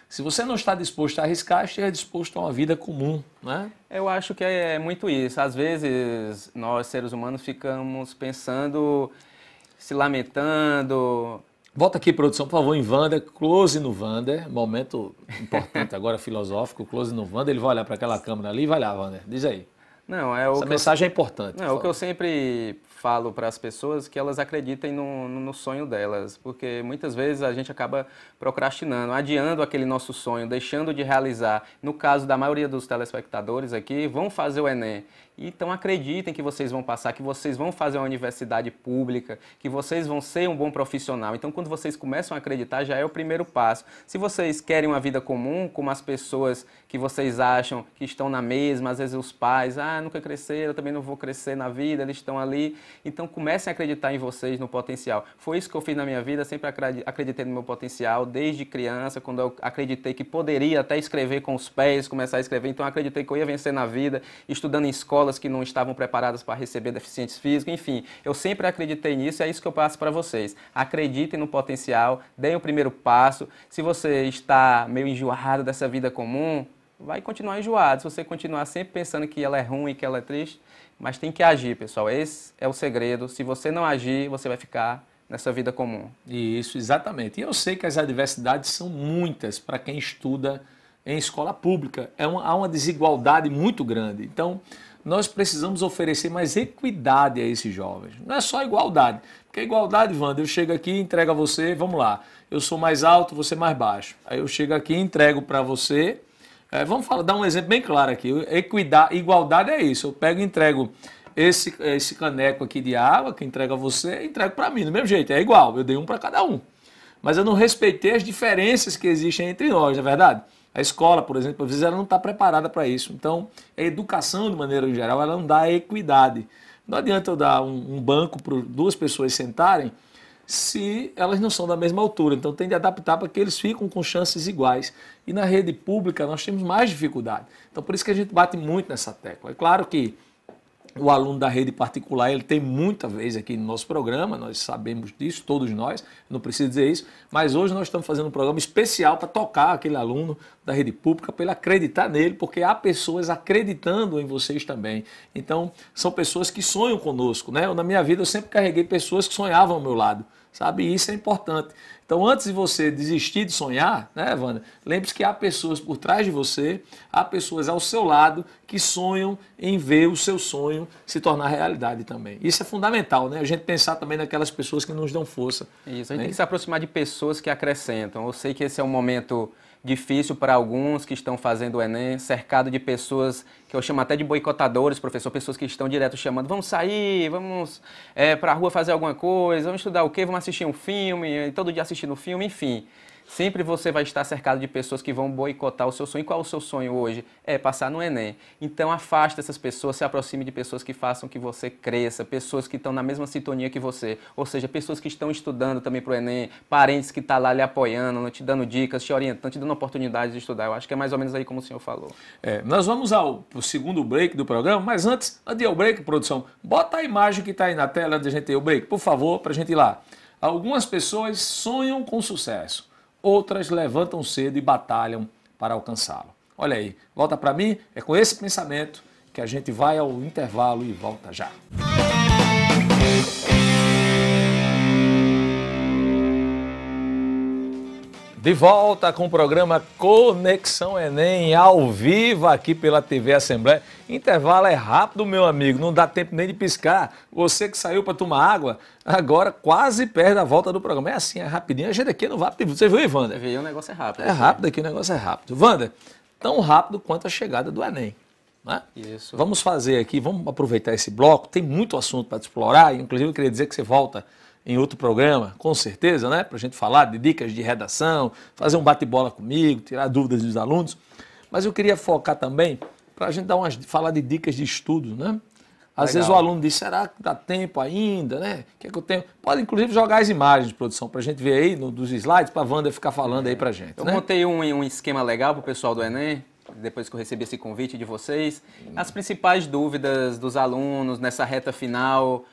Se você não está disposto a arriscar, esteja disposto a uma vida comum, né? Eu acho que é, é muito isso. Às vezes, nós, seres humanos, ficamos pensando, se lamentando. Volta aqui, produção, por favor, em Wander, close no Wander, momento importante agora, filosófico, close no Wander, ele vai olhar para aquela câmera ali e vai lá, Wander, diz aí. Não, é o Essa mensagem eu... é importante. Não, é o que eu sempre falo para as pessoas que elas acreditem no, no, sonho delas, porque muitas vezes a gente acaba procrastinando, adiando aquele nosso sonho, deixando de realizar. No caso da maioria dos telespectadores aqui, vão fazer o Enem então acreditem que vocês vão passar, que vocês vão fazer uma universidade pública, que vocês vão ser um bom profissional. Então quando vocês começam a acreditar, já é o primeiro passo. Se vocês querem uma vida comum, como as pessoas que vocês acham que estão na mesma, às vezes os pais, ah, nunca cresceram, eu também não vou crescer na vida, eles estão ali. Então comecem a acreditar em vocês, no potencial. Foi isso que eu fiz na minha vida, sempre acreditei no meu potencial desde criança, quando eu acreditei que poderia até escrever com os pés, começar a escrever, então acreditei que eu ia vencer na vida, estudando em escola escolas que não estavam preparadas para receber deficientes físicos, enfim. Eu sempre acreditei nisso e é isso que eu passo para vocês. Acreditem no potencial, deem o primeiro passo. Se você está meio enjoado dessa vida comum, vai continuar enjoado. Se você continuar sempre pensando que ela é ruim, que ela é triste, mas tem que agir, pessoal. Esse é o segredo. Se você não agir, você vai ficar nessa vida comum. Isso, exatamente. E eu sei que as adversidades são muitas para quem estuda em escola pública. É uma, há uma desigualdade muito grande. Então, nós precisamos oferecer mais equidade a esses jovens. Não é só igualdade. Porque a igualdade, Wanda, eu chego aqui, entrego a você, vamos lá, eu sou mais alto, você é mais baixo. Aí eu chego aqui, entrego para você. É, vamos falar, dar um exemplo bem claro aqui. Equidade, igualdade é isso. Eu pego e entrego esse, esse caneco aqui de água que entrega a você, entrego para mim. Do mesmo jeito, é igual, eu dei um para cada um. Mas eu não respeitei as diferenças que existem entre nós, não é verdade? A escola, por exemplo, às vezes ela não está preparada para isso. Então, a educação, de maneira geral, ela não dá equidade. Não adianta eu dar um, um banco para duas pessoas sentarem se elas não são da mesma altura. Então tem de adaptar para que eles fiquem com chances iguais. E na rede pública nós temos mais dificuldade. Então por isso que a gente bate muito nessa tecla. É claro que o aluno da rede particular, ele tem muita vez aqui no nosso programa, nós sabemos disso, todos nós, não preciso dizer isso, mas hoje nós estamos fazendo um programa especial para tocar aquele aluno da rede pública, para ele acreditar nele, porque há pessoas acreditando em vocês também. Então, são pessoas que sonham conosco, né? Eu, na minha vida eu sempre carreguei pessoas que sonhavam ao meu lado, sabe? E isso é importante. Então, antes de você desistir de sonhar, né, Wanda? Lembre-se que há pessoas por trás de você, há pessoas ao seu lado que sonham em ver o seu sonho se tornar realidade também. Isso é fundamental, né? A gente pensar também naquelas pessoas que nos dão força. Isso, a gente né? tem que se aproximar de pessoas que acrescentam. Eu sei que esse é um momento difícil para alguns que estão fazendo o Enem, cercado de pessoas que eu chamo até de boicotadores, professor, pessoas que estão direto chamando, vamos sair, vamos é, eh, para a rua fazer alguma coisa, vamos estudar o quê, vamos assistir um filme, todo dia assistindo filme, enfim. Sempre você vai estar cercado de pessoas que vão boicotar o seu sonho. E qual é o seu sonho hoje? É passar no Enem. Então afaste essas pessoas, se aproxime de pessoas que façam que você cresça, pessoas que estão na mesma sintonia que você. Ou seja, pessoas que estão estudando também para o Enem, parentes que estão tá lá lhe apoiando, te dando dicas, te orientando, te dando oportunidades de estudar. Eu acho que é mais ou menos aí como o senhor falou. É, nós vamos ao segundo break do programa, mas antes, adiante o break, produção, bota a imagem que está aí na tela da gente ir o break, por favor, para a gente ir lá. Algumas pessoas sonham com sucesso outras levantam cedo e batalham para alcançá-lo. Olha aí, volta para mim, é com esse pensamento que a gente vai ao intervalo e volta já. De volta com o programa Conexão Enem, ao vivo aqui pela TV Assembleia. Intervalo é rápido, meu amigo, não dá tempo nem de piscar. Você que saiu para tomar água, agora quase perde a volta do programa. É assim, é rapidinho. A gente aqui é não vai. Você viu, Wander? Veio, o negócio é rápido. É né? rápido aqui, o negócio é rápido. Wander, tão rápido quanto a chegada do Enem. Né? Isso. Vamos fazer aqui, vamos aproveitar esse bloco. Tem muito assunto para explorar, inclusive eu queria dizer que você volta em outro programa, com certeza, né? Para a gente falar de dicas de redação, fazer um bate-bola comigo, tirar dúvidas dos alunos. Mas eu queria focar também para a gente dar umas, falar de dicas de estudo, né? Às Legal. vezes o aluno diz, será que dá tempo ainda, né? O que é que eu tenho? Pode, inclusive, jogar as imagens de produção para a gente ver aí no, dos slides, para a Wanda ficar falando é. aí para a gente. Eu né? montei um, um esquema legal para o pessoal do Enem, depois que eu recebi esse convite de vocês. As principais dúvidas dos alunos nessa reta final,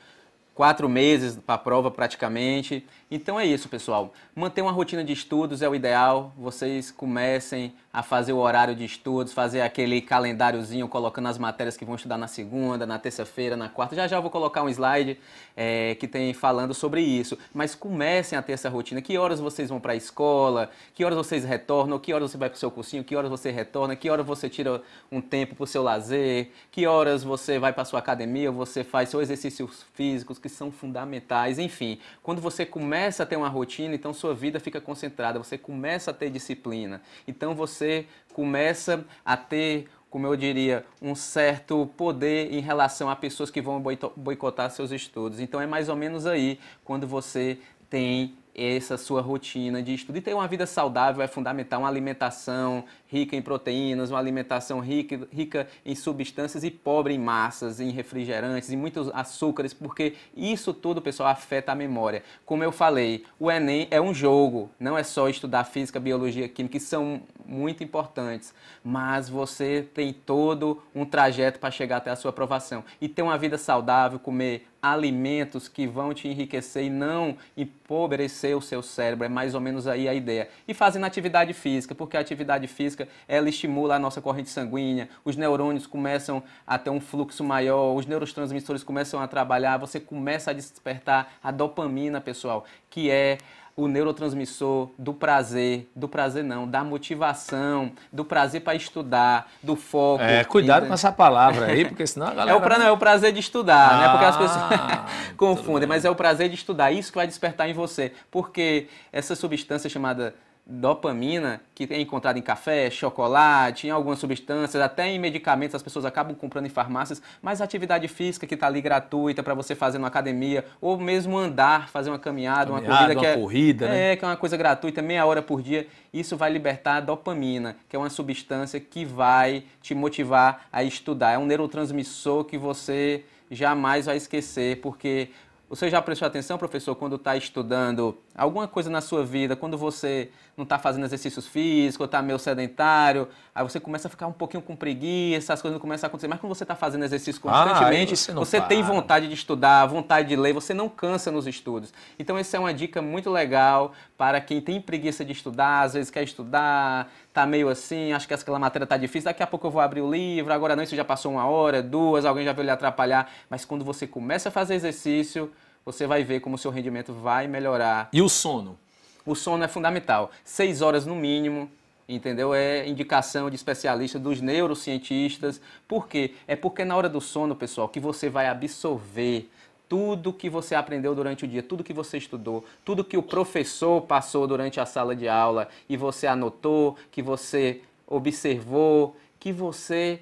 quatro meses para a prova praticamente. Então é isso, pessoal. Manter uma rotina de estudos é o ideal. Vocês comecem a fazer o horário de estudos, fazer aquele calendáriozinho colocando as matérias que vão estudar na segunda, na terça-feira, na quarta. Já já eu vou colocar um slide é, que tem falando sobre isso. Mas comecem a ter essa rotina. Que horas vocês vão para a escola? Que horas vocês retornam? Que horas você vai para o seu cursinho? Que horas você retorna? Que horas você tira um tempo para o seu lazer? Que horas você vai para sua academia? Você faz seus exercícios físicos que são fundamentais. Enfim, quando você começa começa a ter uma rotina, então sua vida fica concentrada, você começa a ter disciplina, então você começa a ter como eu diria, um certo poder em relação a pessoas que vão boicotar seus estudos. Então é mais ou menos aí quando você tem essa sua rotina de estudo. E ter uma vida saudável é fundamental, uma alimentação rica em proteínas, uma alimentação rica, rica em substâncias e pobre em massas, em refrigerantes, em muitos açúcares, porque isso tudo, pessoal, afeta a memória. Como eu falei, o Enem é um jogo, não é só estudar física, biologia, química, que são muito importantes, mas você tem todo um trajeto para chegar até a sua aprovação. E ter uma vida saudável, comer alimentos que vão te enriquecer e não empobrecer o seu cérebro, é mais ou menos aí a ideia. E fazendo atividade física, porque a atividade física ela estimula a nossa corrente sanguínea, os neurônios começam a ter um fluxo maior, os neurotransmissores começam a trabalhar, você começa a despertar a dopamina, pessoal, que é o neurotransmissor do prazer, do prazer não, da motivação, do prazer para estudar, do foco. É, cuidado entende? com essa palavra aí, porque senão a galera... É o, pra, não, é o prazer de estudar, ah, né? Porque as pessoas ah, confundem, mas é o prazer de estudar, isso que vai despertar em você, porque essa substância chamada dopamina, que é encontrada em café, chocolate, em algumas substâncias, até em medicamentos, as pessoas acabam comprando em farmácias, mas a atividade física que está ali gratuita para você fazer numa academia, ou mesmo andar, fazer uma caminhada, caminhada uma corrida, uma que, é, corrida né? é, que é uma coisa gratuita, meia hora por dia, isso vai libertar a dopamina, que é uma substância que vai te motivar a estudar. É um neurotransmissor que você jamais vai esquecer, porque você já prestou atenção, professor, quando está estudando Alguma coisa na sua vida, quando você não está fazendo exercícios físicos, está meio sedentário, aí você começa a ficar um pouquinho com preguiça, as coisas não começam a acontecer. Mas quando você está fazendo exercício ah, constantemente, ah, você, você tem vontade de estudar, vontade de ler, você não cansa nos estudos. Então, essa é uma dica muito legal para quem tem preguiça de estudar, às vezes quer estudar, está meio assim, acho que aquela matéria está difícil, daqui a pouco eu vou abrir o livro, agora não, isso já passou uma hora, duas, alguém já veio lhe atrapalhar. Mas quando você começa a fazer exercício, você vai ver como o seu rendimento vai melhorar. E o sono? O sono é fundamental. Seis horas no mínimo, entendeu? É indicação de especialista, dos neurocientistas. Por quê? É porque na hora do sono, pessoal, que você vai absorver tudo que você aprendeu durante o dia, tudo que você estudou, tudo que o professor passou durante a sala de aula e você anotou, que você observou, que você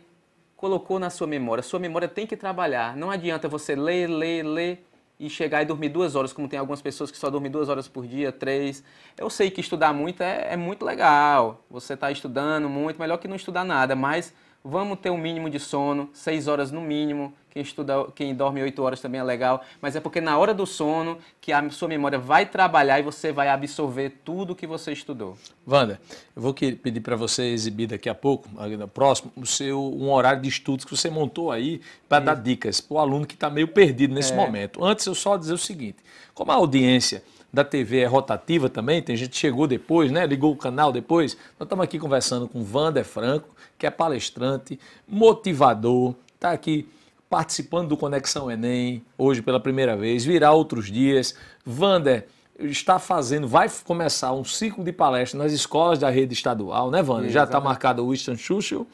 colocou na sua memória. Sua memória tem que trabalhar. Não adianta você ler, ler, ler e chegar e dormir duas horas, como tem algumas pessoas que só dormem duas horas por dia, três. Eu sei que estudar muito é, é muito legal. Você está estudando muito, melhor que não estudar nada, mas Vamos ter um mínimo de sono, 6 horas no mínimo. Quem estuda, quem dorme 8 horas também é legal, mas é porque na hora do sono que a sua memória vai trabalhar e você vai absorver tudo que você estudou. Wanda, eu vou pedir para você exibir daqui a pouco, no próximo, o seu um horário de estudos que você montou aí para dar dicas para o aluno que está meio perdido nesse é. momento. Antes eu só dizer o seguinte: como a audiência da TV é rotativa também, tem gente que chegou depois, né? Ligou o canal depois. Nós estamos aqui conversando com Wander Franco, que é palestrante, motivador, está aqui participando do Conexão Enem, hoje pela primeira vez, virá outros dias. Wander está fazendo, vai começar um ciclo de palestras nas escolas da rede estadual, né, Wander? Já está marcado o Winston Churchill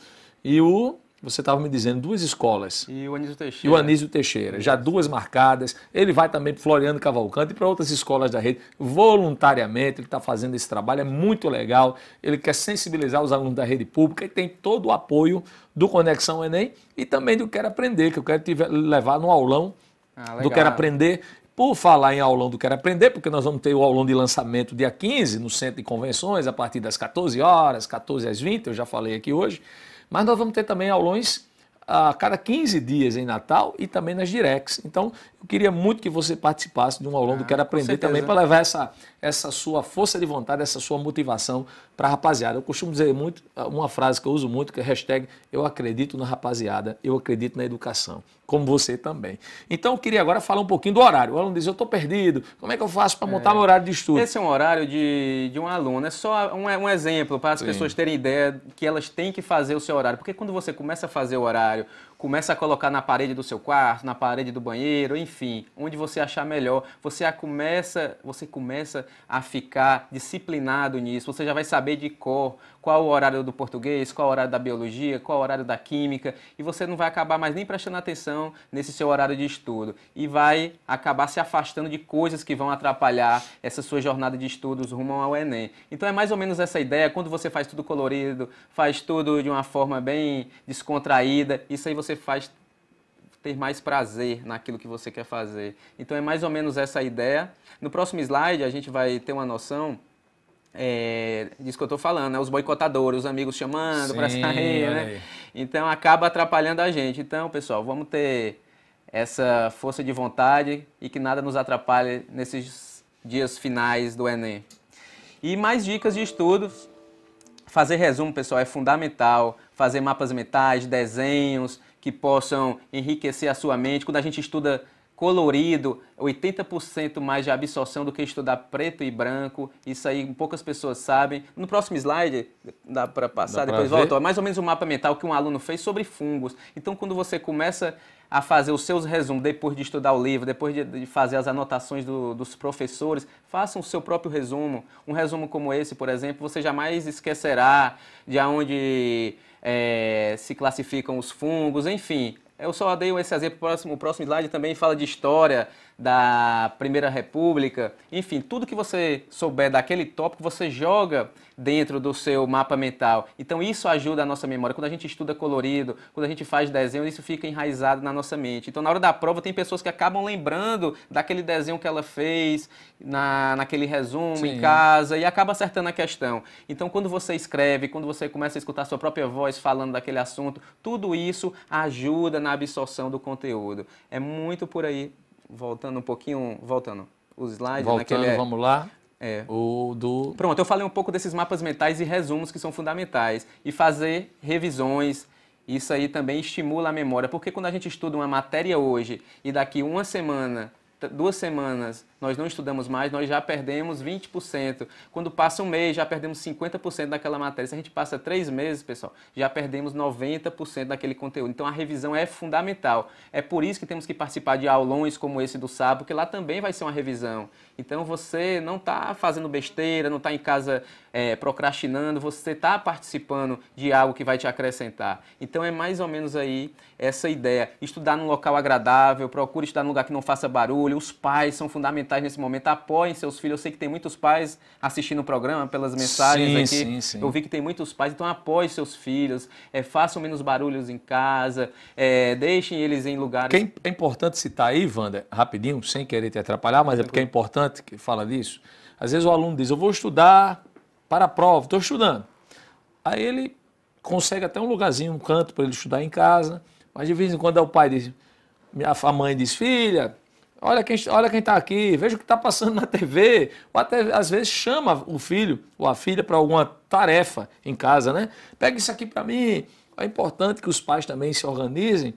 e o você estava me dizendo duas escolas. E o Anísio Teixeira. E o Anísio Teixeira. Já duas marcadas. Ele vai também para Floriano Cavalcante e para outras escolas da rede. Voluntariamente, ele está fazendo esse trabalho. É muito legal. Ele quer sensibilizar os alunos da rede pública e tem todo o apoio do Conexão Enem e também do Quero Aprender, que eu quero te levar no aulão ah, do Quero Aprender. Por falar em aulão do Quero Aprender, porque nós vamos ter o aulão de lançamento dia 15 no Centro de Convenções, a partir das 14 horas, 14 às 20, eu já falei aqui hoje. Mas nós vamos ter também aulões ah, a cada 15 dias em Natal e também nas directs. Então, eu queria muito que você participasse de um aulão ah, do Quero Aprender também para levar essa, essa sua força de vontade, essa sua motivação para a rapaziada. Eu costumo dizer muito, uma frase que eu uso muito, que é hashtag eu acredito na rapaziada, eu acredito na educação, como você também. Então eu queria agora falar um pouquinho do horário. O aluno diz, eu estou perdido, como é que eu faço para montar é, meu horário de estudo? Esse é um horário de, de um aluno, é só um, é um exemplo para as Sim. pessoas terem ideia que elas têm que fazer o seu horário, porque quando você começa a fazer o horário, começa a colocar na parede do seu quarto, na parede do banheiro, enfim, onde você achar melhor. Você começa, você começa a ficar disciplinado nisso. Você já vai saber de cor qual o horário do português, qual o horário da biologia, qual o horário da química, e você não vai acabar mais nem prestando atenção nesse seu horário de estudo e vai acabar se afastando de coisas que vão atrapalhar essa sua jornada de estudos rumo ao ENEM. Então é mais ou menos essa ideia, quando você faz tudo colorido, faz tudo de uma forma bem descontraída, isso aí você faz ter mais prazer naquilo que você quer fazer. Então é mais ou menos essa ideia. No próximo slide a gente vai ter uma noção é, disso que eu tô falando, né? Os boicotadores, os amigos chamando para sair, né? Então acaba atrapalhando a gente. Então, pessoal, vamos ter essa força de vontade e que nada nos atrapalhe nesses dias finais do Enem. E mais dicas de estudos. Fazer resumo, pessoal, é fundamental. Fazer mapas mentais, desenhos que possam enriquecer a sua mente. Quando a gente estuda colorido, 80% mais de absorção do que estudar preto e branco. Isso aí poucas pessoas sabem. No próximo slide, dá para passar, dá depois volta. mais ou menos o um mapa mental que um aluno fez sobre fungos. Então, quando você começa a fazer os seus resumos depois de estudar o livro, depois de, de fazer as anotações do, dos professores, faça o seu próprio resumo. Um resumo como esse, por exemplo, você jamais esquecerá de onde é, eh, se classificam os fungos, enfim. Eu só dei esse exemplo, o próximo, o próximo slide também fala de história, da Primeira República, enfim, tudo que você souber daquele tópico, você joga dentro do seu mapa mental. Então isso ajuda a nossa memória. Quando a gente estuda colorido, quando a gente faz desenho, isso fica enraizado na nossa mente. Então na hora da prova tem pessoas que acabam lembrando daquele desenho que ela fez, na, naquele resumo Sim. em casa e acaba acertando a questão. Então quando você escreve, quando você começa a escutar a sua própria voz falando daquele assunto, tudo isso ajuda na absorção do conteúdo. É muito por aí voltando um pouquinho, voltando, os slides voltando, naquele... É- vamos lá. É. O do... Pronto, eu falei um pouco desses mapas mentais e resumos que são fundamentais. E fazer revisões, isso aí também estimula a memória. Porque quando a gente estuda uma matéria hoje e daqui uma semana duas semanas nós não estudamos mais, nós já perdemos 20%. Quando passa um mês, já perdemos 50% daquela matéria. Se a gente passa três meses, pessoal, já perdemos 90% daquele conteúdo. Então a revisão é fundamental. É por isso que temos que participar de aulões como esse do sábado, que lá também vai ser uma revisão. Então você não está fazendo besteira, não está em casa é, procrastinando, você está participando de algo que vai te acrescentar. Então é mais ou menos aí essa ideia. Estudar num local agradável, procure estudar num lugar que não faça barulho. Os pais são fundamentais nesse momento. Apoiem seus filhos. Eu sei que tem muitos pais assistindo o programa pelas mensagens sim, aqui. Sim, sim. Eu vi que tem muitos pais, então apoie seus filhos, é, façam menos barulhos em casa, é, deixem eles em lugares. é importante citar aí, Wander, rapidinho, sem querer te atrapalhar, mas é porque é importante que fala disso. Às vezes o aluno diz, eu vou estudar para a prova, estou estudando. Aí ele consegue até um lugarzinho, um canto para ele estudar em casa. Mas de vez em quando é o pai diz, a mãe diz, filha, olha quem olha quem está aqui, veja o que está passando na TV. Ou até às vezes chama o filho ou a filha para alguma tarefa em casa, né? Pega isso aqui para mim. É importante que os pais também se organizem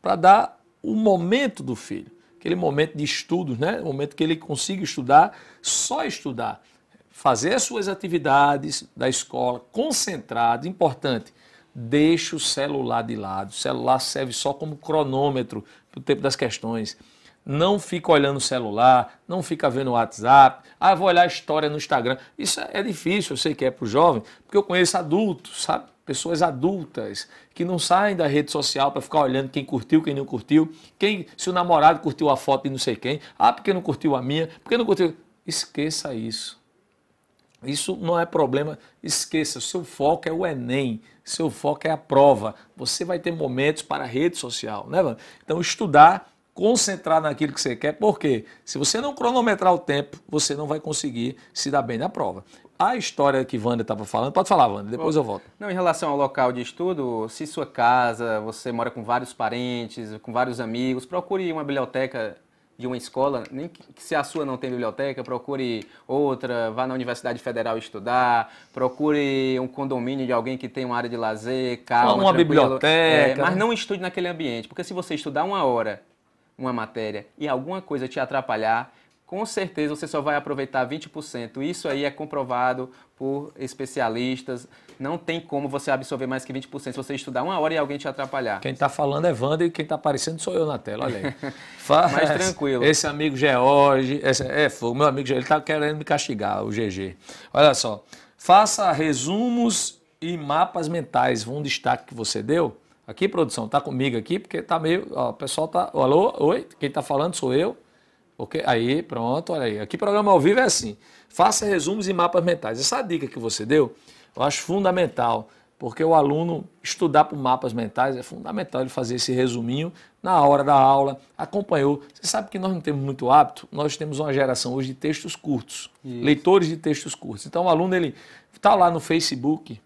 para dar o momento do filho, aquele momento de estudos, né? O momento que ele consiga estudar, só estudar fazer as suas atividades da escola concentrado, importante, deixe o celular de lado. O celular serve só como cronômetro para o tempo das questões. Não fica olhando o celular, não fica vendo o WhatsApp. Ah, vou olhar a história no Instagram. Isso é difícil, eu sei que é para o jovem, porque eu conheço adultos, sabe? Pessoas adultas que não saem da rede social para ficar olhando quem curtiu, quem não curtiu, quem se o namorado curtiu a foto e não sei quem, ah, porque não curtiu a minha, porque não curtiu. Esqueça isso. Isso não é problema, esqueça, seu foco é o Enem, seu foco é a prova. Você vai ter momentos para a rede social, né, mano? Então estudar, concentrar naquilo que você quer, porque se você não cronometrar o tempo, você não vai conseguir se dar bem na prova. A história que Wanda estava falando, pode falar, Wanda, depois eu volto. Não, em relação ao local de estudo, se sua casa, você mora com vários parentes, com vários amigos, procure uma biblioteca de uma escola, nem que, se a sua não tem biblioteca, procure outra, vá na Universidade Federal estudar, procure um condomínio de alguém que tem uma área de lazer, calma, uma biblioteca. É, mas né? não estude naquele ambiente, porque se você estudar uma hora uma matéria e alguma coisa te atrapalhar, com certeza você só vai aproveitar 20%. Isso aí é comprovado por especialistas. Não tem como você absorver mais que 20% se você estudar uma hora e alguém te atrapalhar. Quem está falando é Wander e quem está aparecendo sou eu na tela, olha aí. Faz, mais tranquilo. Esse amigo George, esse, é, o meu amigo ele está querendo me castigar, o GG. Olha só, faça resumos e mapas mentais. Foi um destaque que você deu. Aqui, produção, tá comigo aqui, porque tá meio. Ó, o pessoal tá. Alô, oi, quem tá falando sou eu. Ok, aí, pronto, olha aí. Aqui, programa ao vivo é assim: faça resumos e mapas mentais. Essa dica que você deu eu acho fundamental, porque o aluno estudar por mapas mentais é fundamental ele fazer esse resuminho na hora da aula, acompanhou. Você sabe que nós não temos muito hábito, nós temos uma geração hoje de textos curtos, Isso. leitores de textos curtos. Então o aluno ele está lá no Facebook,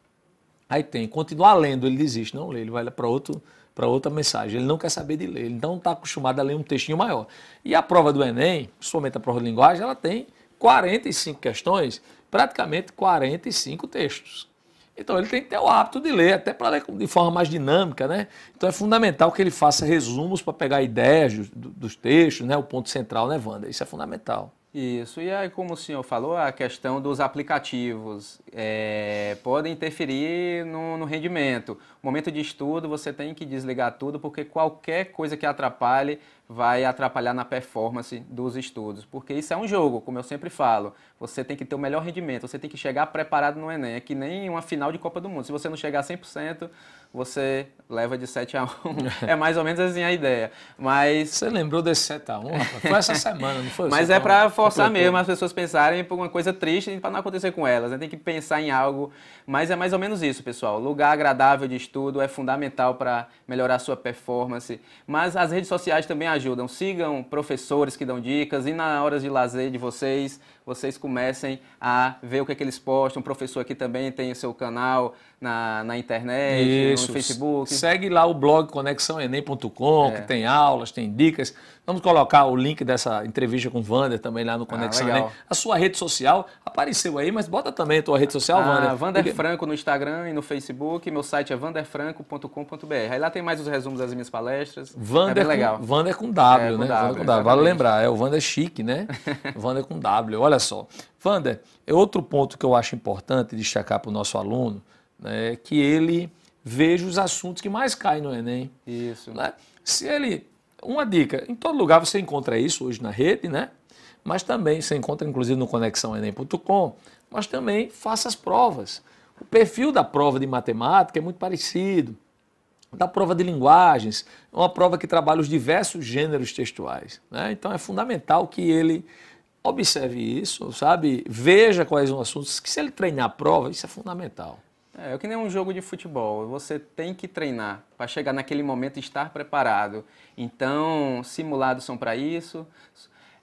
aí tem, continuar lendo, ele desiste, não lê, ele vai para outro para outra mensagem. Ele não quer saber de ler, ele não está acostumado a ler um textinho maior. E a prova do Enem, principalmente a prova de linguagem, ela tem 45 questões praticamente 45 textos. Então ele tem que ter o hábito de ler, até para ler de forma mais dinâmica, né? Então é fundamental que ele faça resumos para pegar ideias dos, textos, né? O ponto central, né, Wanda? Isso é fundamental. Isso, e aí como o senhor falou, a questão dos aplicativos é, podem interferir no, no, rendimento. Momento de estudo, você tem que desligar tudo, porque qualquer coisa que atrapalhe vai atrapalhar na performance dos estudos. Porque isso é um jogo, como eu sempre falo. Você tem que ter o melhor rendimento, você tem que chegar preparado no Enem. É que nem uma final de Copa do Mundo. Se você não chegar 100%, você leva de 7 a 1. É mais ou menos assim a ideia. Mas Você lembrou desse 7 a 1? Rapaz? Foi essa semana, não foi? Mas é para forçar completou. mesmo as pessoas pensarem em uma coisa triste para não acontecer com elas. Né? Tem que pensar em algo, mas é mais ou menos isso, pessoal. Lugar agradável de estudo é fundamental para melhorar a sua performance, mas as redes sociais também ajudam. Sigam professores que dão dicas e na horas de lazer de vocês, vocês comecem a ver o que, é que eles postam. O professor aqui também tem o seu canal na, na internet, Isso. no Facebook. Segue lá o blog conexãoenem.com, é. que tem aulas, tem dicas. Vamos colocar o link dessa entrevista com o Vander também lá no ah, Conexão ah, Enem. A sua rede social apareceu aí, mas bota também a tua rede social, ah, Vander. Vander Porque... Franco no Instagram e no Facebook. Meu site é vanderfranco.com.br. Aí lá tem mais os resumos das minhas palestras. Vander é Com, Vander com W, é, com né? W, Vander com W. Vale lembrar, é o Vander é chique, né? Vander com W. Olha Olha só, Wander, é outro ponto que eu acho importante destacar para o nosso aluno, né, que ele veja os assuntos que mais caem no Enem. Isso. Né? Se ele. Uma dica, em todo lugar você encontra isso hoje na rede, né? Mas também você encontra, inclusive, no conexãoenem.com, mas também faça as provas. O perfil da prova de matemática é muito parecido. Da prova de linguagens, é uma prova que trabalha os diversos gêneros textuais. Né? Então é fundamental que ele observe isso, sabe? Veja quais são os assuntos, que se ele treinar a prova, isso é fundamental. É, é que nem um jogo de futebol, você tem que treinar para chegar naquele momento e estar preparado. Então, simulados são para isso,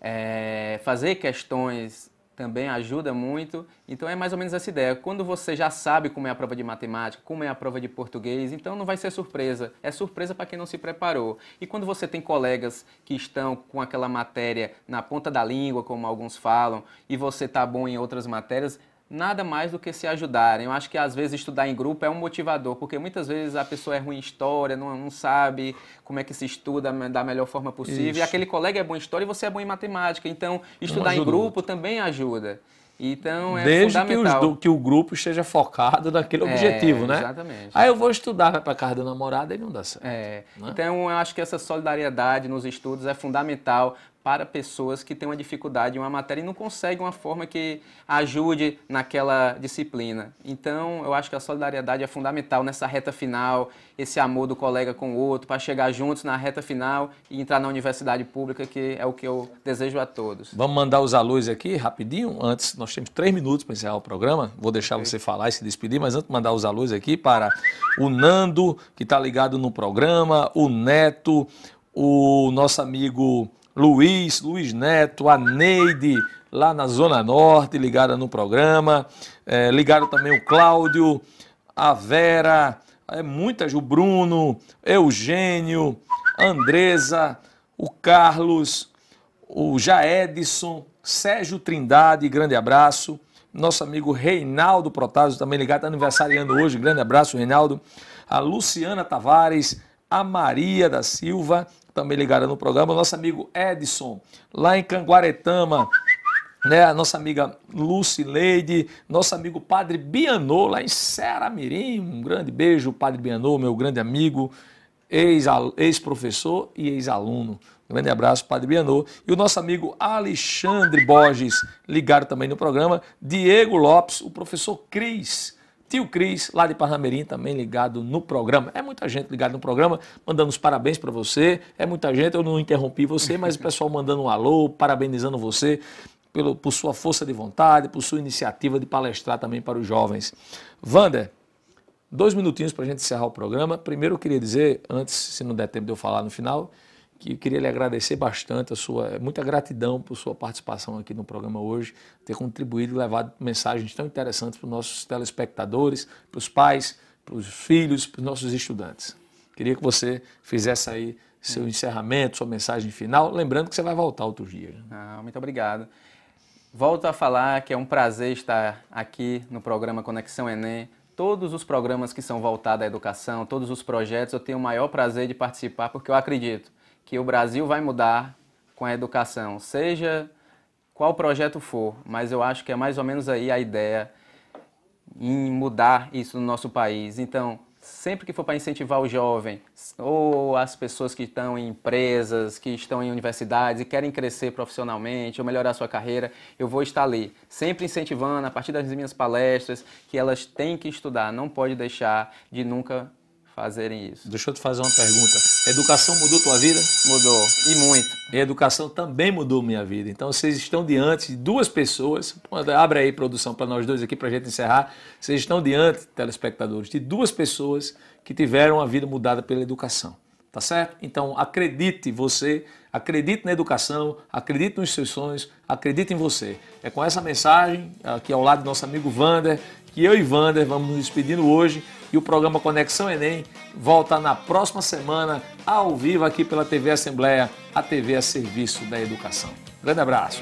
é, fazer questões também ajuda muito. Então é mais ou menos essa ideia. Quando você já sabe como é a prova de matemática, como é a prova de português, então não vai ser surpresa. É surpresa para quem não se preparou. E quando você tem colegas que estão com aquela matéria na ponta da língua, como alguns falam, e você tá bom em outras matérias, nada mais do que se ajudarem. Eu acho que às vezes estudar em grupo é um motivador, porque muitas vezes a pessoa é ruim em história, não, não sabe como é que se estuda da melhor forma possível, Isso. e aquele colega é bom em história e você é bom em matemática. Então, estudar em grupo também ajuda. Então é Desde que, que, o grupo esteja focado naquele é, objetivo, né? Exatamente. Aí eu vou estudar, vai para casa da namorada e não dá certo. É. Né? Então eu acho que essa solidariedade nos estudos é fundamental para pessoas que têm uma dificuldade em uma matéria e não conseguem uma forma que ajude naquela disciplina. Então, eu acho que a solidariedade é fundamental nessa reta final, esse amor do colega com o outro, para chegar juntos na reta final e entrar na universidade pública, que é o que eu desejo a todos. Vamos mandar os alunos aqui rapidinho, antes, nós temos três minutos para encerrar o programa, vou deixar okay. você falar e se despedir, mas antes de mandar os alunos aqui para o Nando, que está ligado no programa, o Neto, o nosso amigo Luiz, Luiz Neto, a Neide, lá na Zona Norte, ligada no programa. É, ligaram também o Cláudio, a Vera, é muita, o Bruno, Eugênio, Andresa, o Carlos, o Jaedson, Sérgio Trindade, grande abraço. Nosso amigo Reinaldo Protásio, também ligado, está aniversariando hoje, grande abraço, Reinaldo. A Luciana Tavares, a Maria da Silva também ligada no programa, nosso amigo Edson, lá em Canguaretama, né, a nossa amiga Lucy Leide, nosso amigo Padre Bianô, lá em Serra um grande beijo, Padre Bianô, meu grande amigo, ex-professor e ex-aluno. Um grande abraço, Padre Bianô. E o nosso amigo Alexandre Borges, ligado também no programa. Diego Lopes, o professor Cris, Tio Cris, lá de Parnamirim, também ligado no programa. É muita gente ligada no programa, mandando os parabéns para você. É muita gente, eu não interrompi você, mas o pessoal mandando um alô, parabenizando você pelo, por sua força de vontade, por sua iniciativa de palestrar também para os jovens. Wander, dois minutinhos para a gente encerrar o programa. Primeiro eu queria dizer, antes, se não der tempo de eu falar no final, que eu queria lhe agradecer bastante a sua muita gratidão por sua participação aqui no programa hoje, ter contribuído e levado mensagens tão interessantes para os nossos telespectadores, para os pais, para os filhos, para os nossos estudantes. Queria que você fizesse aí seu hum. encerramento, sua mensagem final, lembrando que você vai voltar outro dia. Né? Ah, muito obrigado. Volto a falar que é um prazer estar aqui no programa Conexão Enem. Todos os programas que são voltados à educação, todos os projetos, eu tenho o maior prazer de participar porque eu acredito que o Brasil vai mudar com a educação, seja qual projeto for, mas eu acho que é mais ou menos aí a ideia em mudar isso no nosso país. Então, sempre que for para incentivar o jovem ou as pessoas que estão em empresas, que estão em universidades e querem crescer profissionalmente ou melhorar sua carreira, eu vou estar ali, sempre incentivando a partir das minhas palestras que elas têm que estudar, não pode deixar de nunca fazerem isso. Deixa eu te fazer uma pergunta. Educação mudou tua vida? Mudou, e muito. E educação também mudou minha vida. Então vocês estão diante de duas pessoas. Abre aí, produção, para nós dois aqui, para a gente encerrar. Vocês estão diante, telespectadores, de duas pessoas que tiveram a vida mudada pela educação. Tá certo? Então acredite você, acredite na educação, acredite nos seus sonhos, acredite em você. É com essa mensagem, aqui ao lado do nosso amigo Vander, que eu e Vander vamos nos despedindo hoje. E o programa Conexão Enem volta na próxima semana, ao vivo aqui pela TV Assembleia, a TV a serviço da educação. Grande abraço.